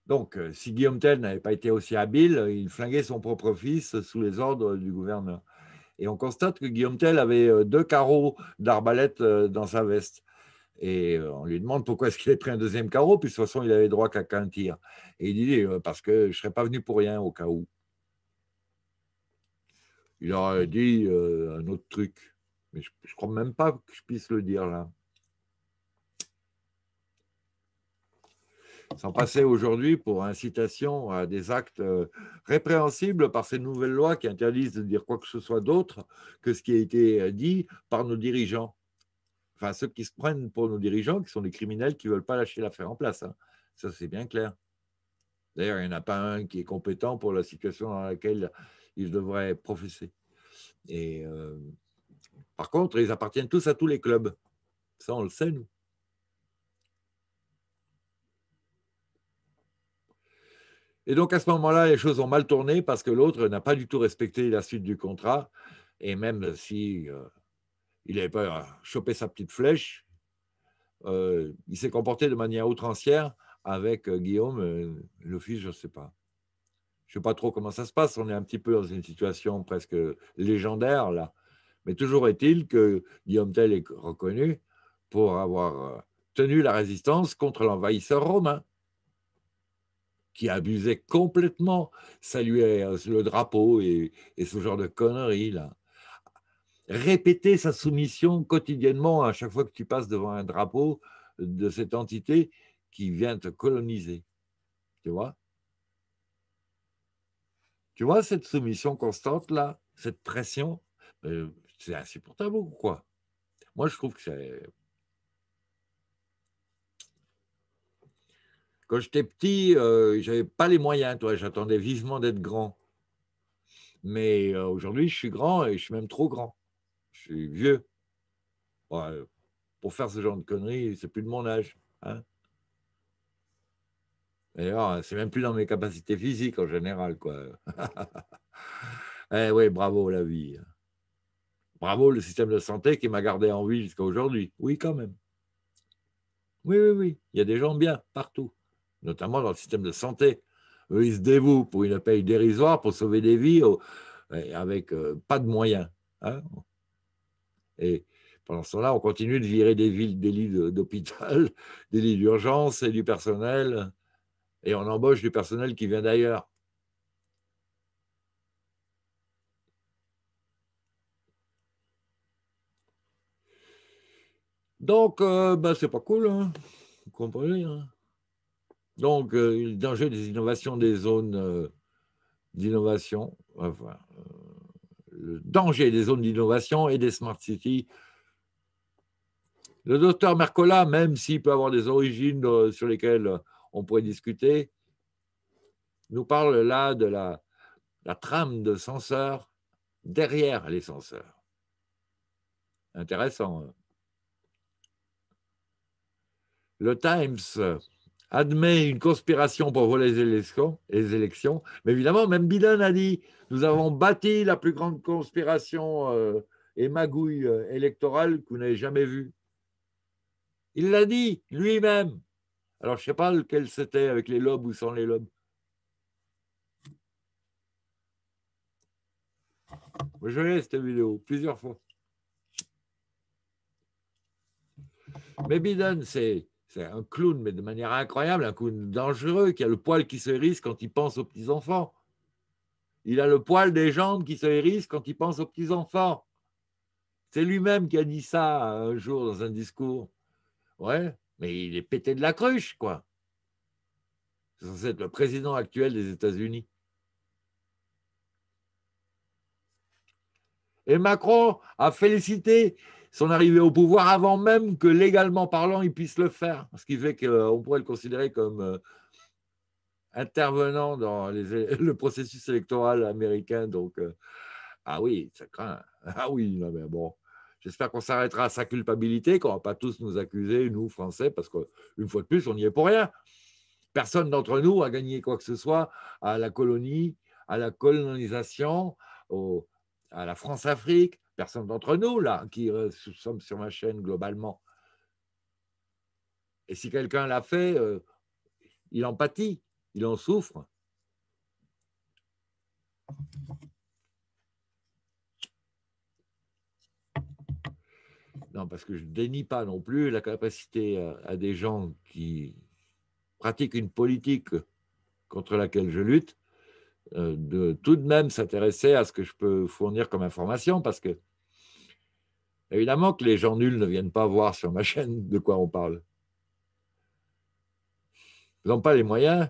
Donc, euh, si Guillaume Tell n'avait pas été aussi habile, euh, il flinguait son propre fils sous les ordres du gouverneur. Et on constate que Guillaume Tell avait deux carreaux d'arbalète dans sa veste. Et euh, on lui demande pourquoi est-ce qu'il a pris un deuxième carreau, puis de toute façon, il avait droit qu'à qu'un tir. Et il dit euh, parce que je ne serais pas venu pour rien au cas où. Il aurait dit euh, un autre truc. Mais je ne crois même pas que je puisse le dire là. Sans passer aujourd'hui pour incitation à des actes répréhensibles par ces nouvelles lois qui interdisent de dire quoi que ce soit d'autre que ce qui a été dit par nos dirigeants enfin ceux qui se prennent pour nos dirigeants, qui sont des criminels qui ne veulent pas lâcher l'affaire en place. Hein. Ça, c'est bien clair. D'ailleurs, il n'y en a pas un qui est compétent pour la situation dans laquelle ils devraient professer. Et euh, par contre, ils appartiennent tous à tous les clubs. Ça, on le sait, nous. Et donc, à ce moment-là, les choses ont mal tourné parce que l'autre n'a pas du tout respecté la suite du contrat. Et même si euh, il n'avait pas chopé sa petite flèche. Euh, il s'est comporté de manière outrancière avec euh, Guillaume, euh, le fils, je ne sais pas. Je ne sais pas trop comment ça se passe. On est un petit peu dans une situation presque légendaire là. Mais toujours est-il que Guillaume Tell est reconnu pour avoir tenu la résistance contre l'envahisseur romain qui abusait complètement, saluait le drapeau et, et ce genre de conneries là répéter sa soumission quotidiennement à chaque fois que tu passes devant un drapeau de cette entité qui vient te coloniser. Tu vois Tu vois cette soumission constante là, cette pression ben, C'est insupportable ou quoi Moi je trouve que c'est. Quand j'étais petit, euh, je n'avais pas les moyens, toi. J'attendais vivement d'être grand. Mais euh, aujourd'hui, je suis grand et je suis même trop grand je suis vieux. Bah, pour faire ce genre de conneries, c'est plus de mon âge. Hein D'ailleurs, euh, c'est même plus dans mes capacités physiques en général, quoi. eh oui, bravo la vie. Hein. Bravo le système de santé qui m'a gardé en vie jusqu'à aujourd'hui. Oui, quand même. Oui, oui, oui. Il y a des gens bien partout, notamment dans le système de santé. Eux, ils se dévouent pour une paye dérisoire, pour sauver des vies, avec euh, pas de moyens. Hein. Et pendant ce temps-là, on continue de virer des, villes, des lits d'hôpital, des lits d'urgence et du personnel. Et on embauche du personnel qui vient d'ailleurs. Donc, ce euh, ben, c'est pas cool, hein. vous comprenez. Hein. Donc, euh, le danger des innovations des zones euh, d'innovation le danger des zones d'innovation et des smart cities. Le docteur Mercola, même s'il peut avoir des origines euh, sur lesquelles euh, on pourrait discuter, nous parle là de la, trame de censeurs derrière les censeurs. Intéressant. Hein. Le Times admet une conspiration pour voler les élections, Mais évidemment, même Biden a dit nous avons bâti la plus grande conspiration euh, et magouille euh, électorale que vous n'avez jamais vue. Il l'a dit lui-même. Alors, je ne sais pas lequel c'était, avec les lobes ou sans les lobes. Je l'ai cette vidéo plusieurs fois. Mais Biden, c'est c'est un clown, mais de manière incroyable, un clown dangereux, qui a le poil qui se hérisse quand il pense aux petits-enfants. Il a le poil des jambes qui se hérisse quand il pense aux petits-enfants. C'est lui-même qui a dit ça un jour dans un discours. Ouais, mais il est pété de la cruche, quoi. C'est le président actuel des États-Unis. Et Macron a félicité son arrivée au pouvoir avant même que légalement parlant, il puisse le faire. Ce qui fait qu'on pourrait le considérer comme euh, intervenant dans le processus électoral américain. Donc, euh, ah oui, ça craint. Ah oui, mais bon. J'espère qu'on s'arrêtera à sa culpabilité, qu'on ne va pas tous nous accuser, nous, Français, parce qu'une fois de plus, on n'y est pour rien. Personne d'entre nous a gagné quoi que ce soit à la colonie, à la colonisation, au, à la France-Afrique, personne d'entre nous là qui euh, sommes sur ma chaîne globalement. Et si quelqu'un l'a fait, euh, il en pâtit, il en souffre. Non, parce que je ne dénie pas non plus la capacité euh, à des gens qui pratiquent une politique contre laquelle je lutte euh, de tout de même s'intéresser à ce que je peux fournir comme information, parce que évidemment que les gens nuls ne viennent pas voir sur ma chaîne de quoi on parle. Ils n'ont pas les moyens.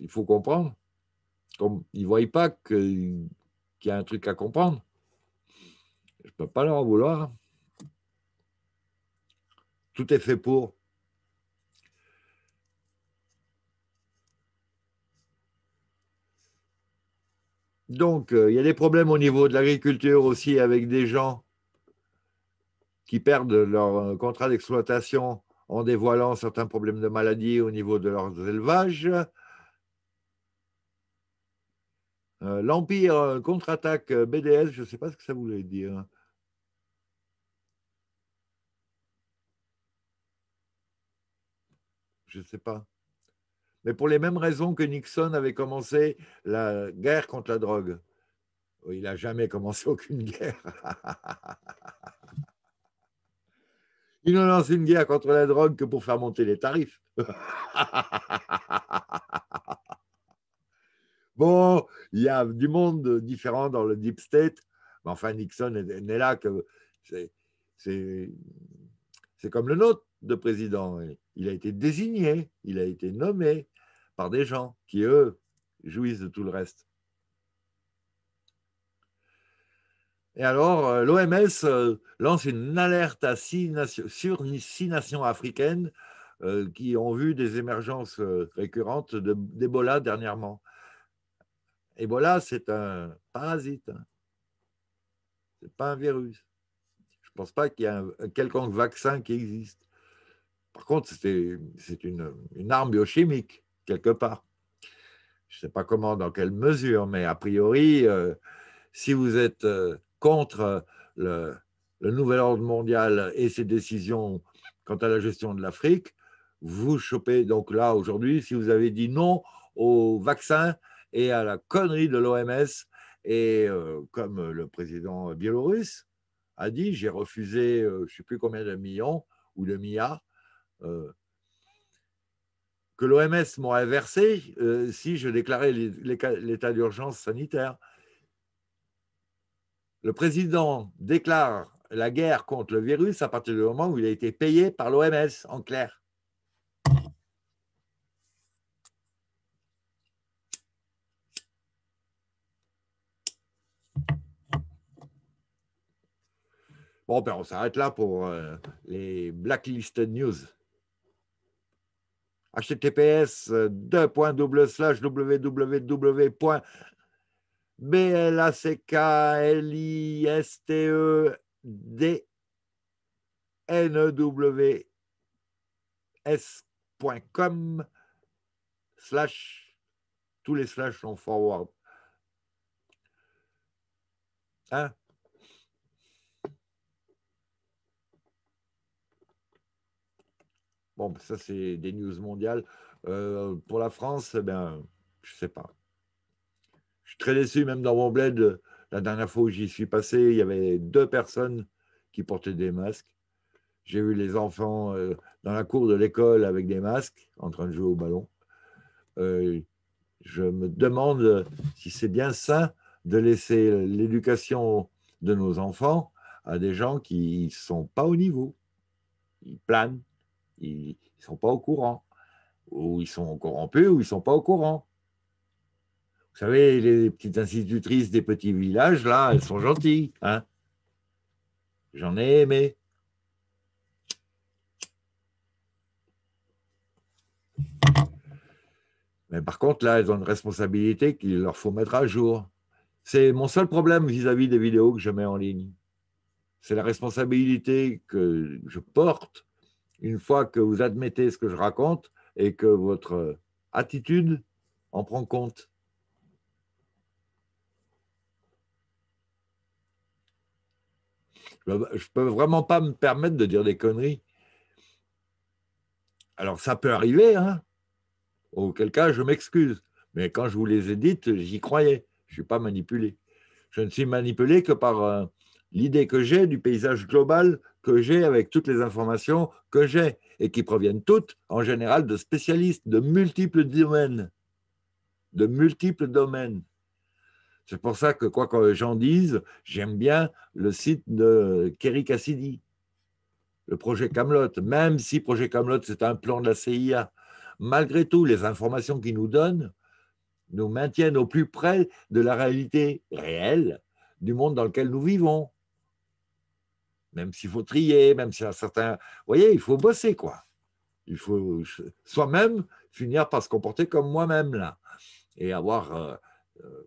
Il faut comprendre. Ils ne voient pas qu'il y a un truc à comprendre. Je ne peux pas leur en vouloir. Tout est fait pour. Donc, euh, il y a des problèmes au niveau de l'agriculture aussi avec des gens qui perdent leur euh, contrat d'exploitation en dévoilant certains problèmes de maladie au niveau de leurs élevages. Euh, L'Empire contre-attaque BDS, je ne sais pas ce que ça voulait dire. Je ne sais pas mais pour les mêmes raisons que Nixon avait commencé la guerre contre la drogue. Oh, il n'a jamais commencé aucune guerre. Il ne lance une guerre contre la drogue que pour faire monter les tarifs. bon, il y a du monde différent dans le deep state, mais enfin Nixon n'est là que c'est comme le nôtre de président. Il a été désigné, il a été nommé par des gens qui, eux, jouissent de tout le reste. Et alors, euh, l'OMS euh, lance une alerte à sur six nations africaines euh, qui ont vu des émergences récurrentes d'Ebola dernièrement. Ebola, c'est un parasite. Hein. c'est Ce n'est pas un virus. Je ne pense pas qu'il y ait un quelconque vaccin qui existe. Par contre, c'est une, une, arme biochimique, quelque part. Je ne sais pas comment, dans quelle mesure, mais a priori, euh, si vous êtes euh, contre euh, le, nouvel ordre mondial et ses décisions quant à la gestion de l'Afrique, vous chopez. Donc là, aujourd'hui, si vous avez dit non au vaccin et à la connerie de l'OMS, et comme le président biélorusse a dit, j'ai refusé je ne sais plus combien de millions ou de milliards euh, que l'OMS m'aurait versé euh, si je déclarais l'état d'urgence sanitaire. Le président déclare la guerre contre le virus à partir du moment où il a été payé par l'OMS, en clair. Bon, ben on s'arrête là pour euh, les Blacklisted News. Https point double slash w point B L A C K S e D N W S point com Slash tous les slash son forward hein? Bon, ben, ça, c'est des news mondiales. Euh, pour la France, eh ben, je ne sais pas. Je suis très déçu, même dans mon bled, la dernière fois où j'y suis passé, il y avait deux personnes qui portaient des masques. J'ai vu les enfants euh, dans la cour de l'école avec des masques en train de jouer au ballon. Euh, je me demande si c'est bien sain de laisser l'éducation de nos enfants à des gens qui ne sont pas au niveau. Ils planent ils ne sont pas au courant. Ou ils sont corrompus, ou ils ne sont pas au courant. Vous savez, les petites institutrices des petits villages, là, elles sont gentilles. Hein J'en ai aimé. Mais par contre, là, elles ont une responsabilité qu'il leur faut mettre à jour. C'est mon seul problème vis à -vis des vidéos que je mets en ligne. C'est la responsabilité que je porte une fois que vous admettez ce que je raconte et que votre attitude en prend compte. Je ne peux vraiment pas me permettre de dire des conneries. Alors ça peut arriver, hein auquel cas je m'excuse. Mais quand je vous les ai dites, j'y croyais. Je ne suis pas manipulé. Je ne suis manipulé que par euh, l'idée que j'ai du paysage global que j'ai avec toutes les informations que j'ai et qui proviennent toutes, en général, de spécialistes de multiples domaines. De multiples domaines. C'est pour ça que, quoi que j'en dise, j'aime bien le site de Kerry Cassidy, le projet Camelot, même si projet Camelot, c'est un plan de la CIA. Malgré tout, les informations qu'il nous donne nous maintiennent au plus près de la réalité réelle du monde dans lequel nous vivons même s'il faut trier, même si un certain. Vous voyez, il faut bosser, quoi. Il faut soi-même finir par se comporter comme moi-même, là. Et avoir euh, euh,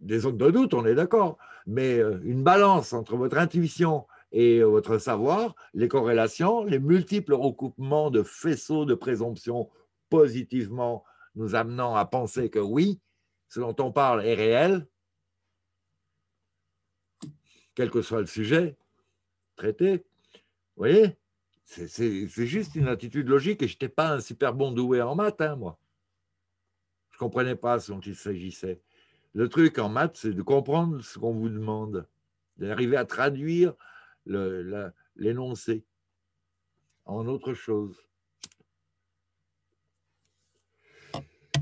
des zones de doute, on est d'accord. Mais euh, une balance entre votre intuition et votre savoir, les corrélations, les multiples recoupements de faisceaux de présomptions positivement nous amenant à penser que oui, ce dont on parle est réel, quel que soit le sujet traité. Vous voyez C'est juste une attitude logique et je n'étais pas un super bon doué en maths, hein, moi. Je ne comprenais pas ce dont il s'agissait. Le truc en maths, c'est de comprendre ce qu'on vous demande, d'arriver à traduire l'énoncé en autre chose.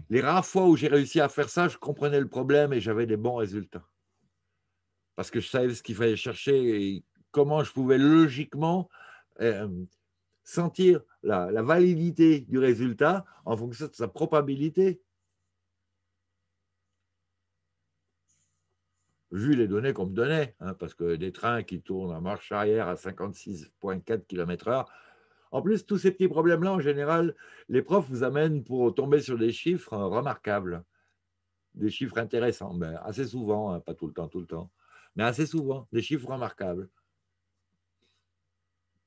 Les rares fois où j'ai réussi à faire ça, je comprenais le problème et j'avais des bons résultats parce que je savais ce qu'il fallait chercher et comment je pouvais logiquement euh, sentir la, validité du résultat en fonction de sa probabilité. Vu les données qu'on me donnait, hein, parce que des trains qui tournent en marche arrière à 56,4 km/h, en plus, tous ces petits problèmes-là, en général, les profs vous amènent pour tomber sur des chiffres hein, remarquables, des chiffres intéressants, mais ben, assez souvent, hein, pas tout le temps, tout le temps mais assez souvent, des chiffres remarquables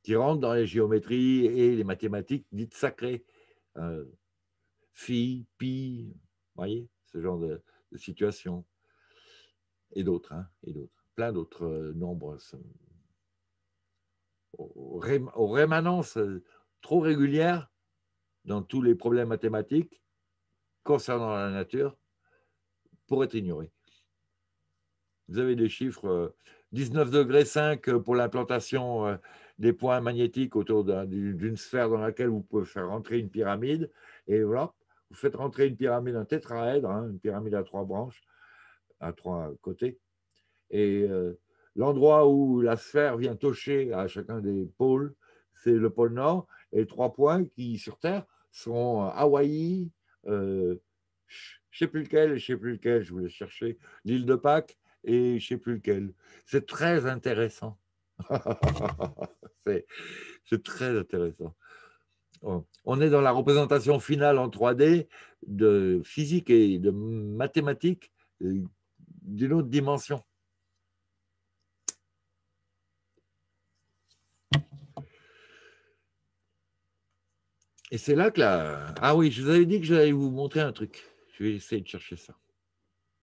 qui rentrent dans les géométries et les mathématiques dites sacrées. Euh, phi, pi, voyez, ce genre de, situation. Et d'autres, hein, et d'autres. Plein d'autres euh, nombres euh, aux rémanences euh, trop régulières dans tous les problèmes mathématiques concernant la nature pour être ignorés. Vous avez des chiffres 19 euh, degrés 5 euh, pour l'implantation euh, des points magnétiques autour d'une sphère dans laquelle vous pouvez faire rentrer une pyramide. Et voilà, vous faites rentrer une pyramide, un tétraèdre, hein, une pyramide à trois branches, à trois côtés. Et l'endroit où la sphère vient toucher à chacun des pôles, c'est le pôle Nord. Et trois points qui, sur Terre, sont Hawaï, je ne sais plus lequel, je ne sais plus lequel, je voulais chercher, l'île de Pâques et je ne sais plus lequel. C'est très intéressant. c'est très intéressant. On est dans la représentation finale en 3D de physique et de mathématiques euh, d'une autre dimension. Et c'est là que la... Ah oui, je vous avais dit que j'allais vous montrer un truc. Je vais essayer de chercher ça.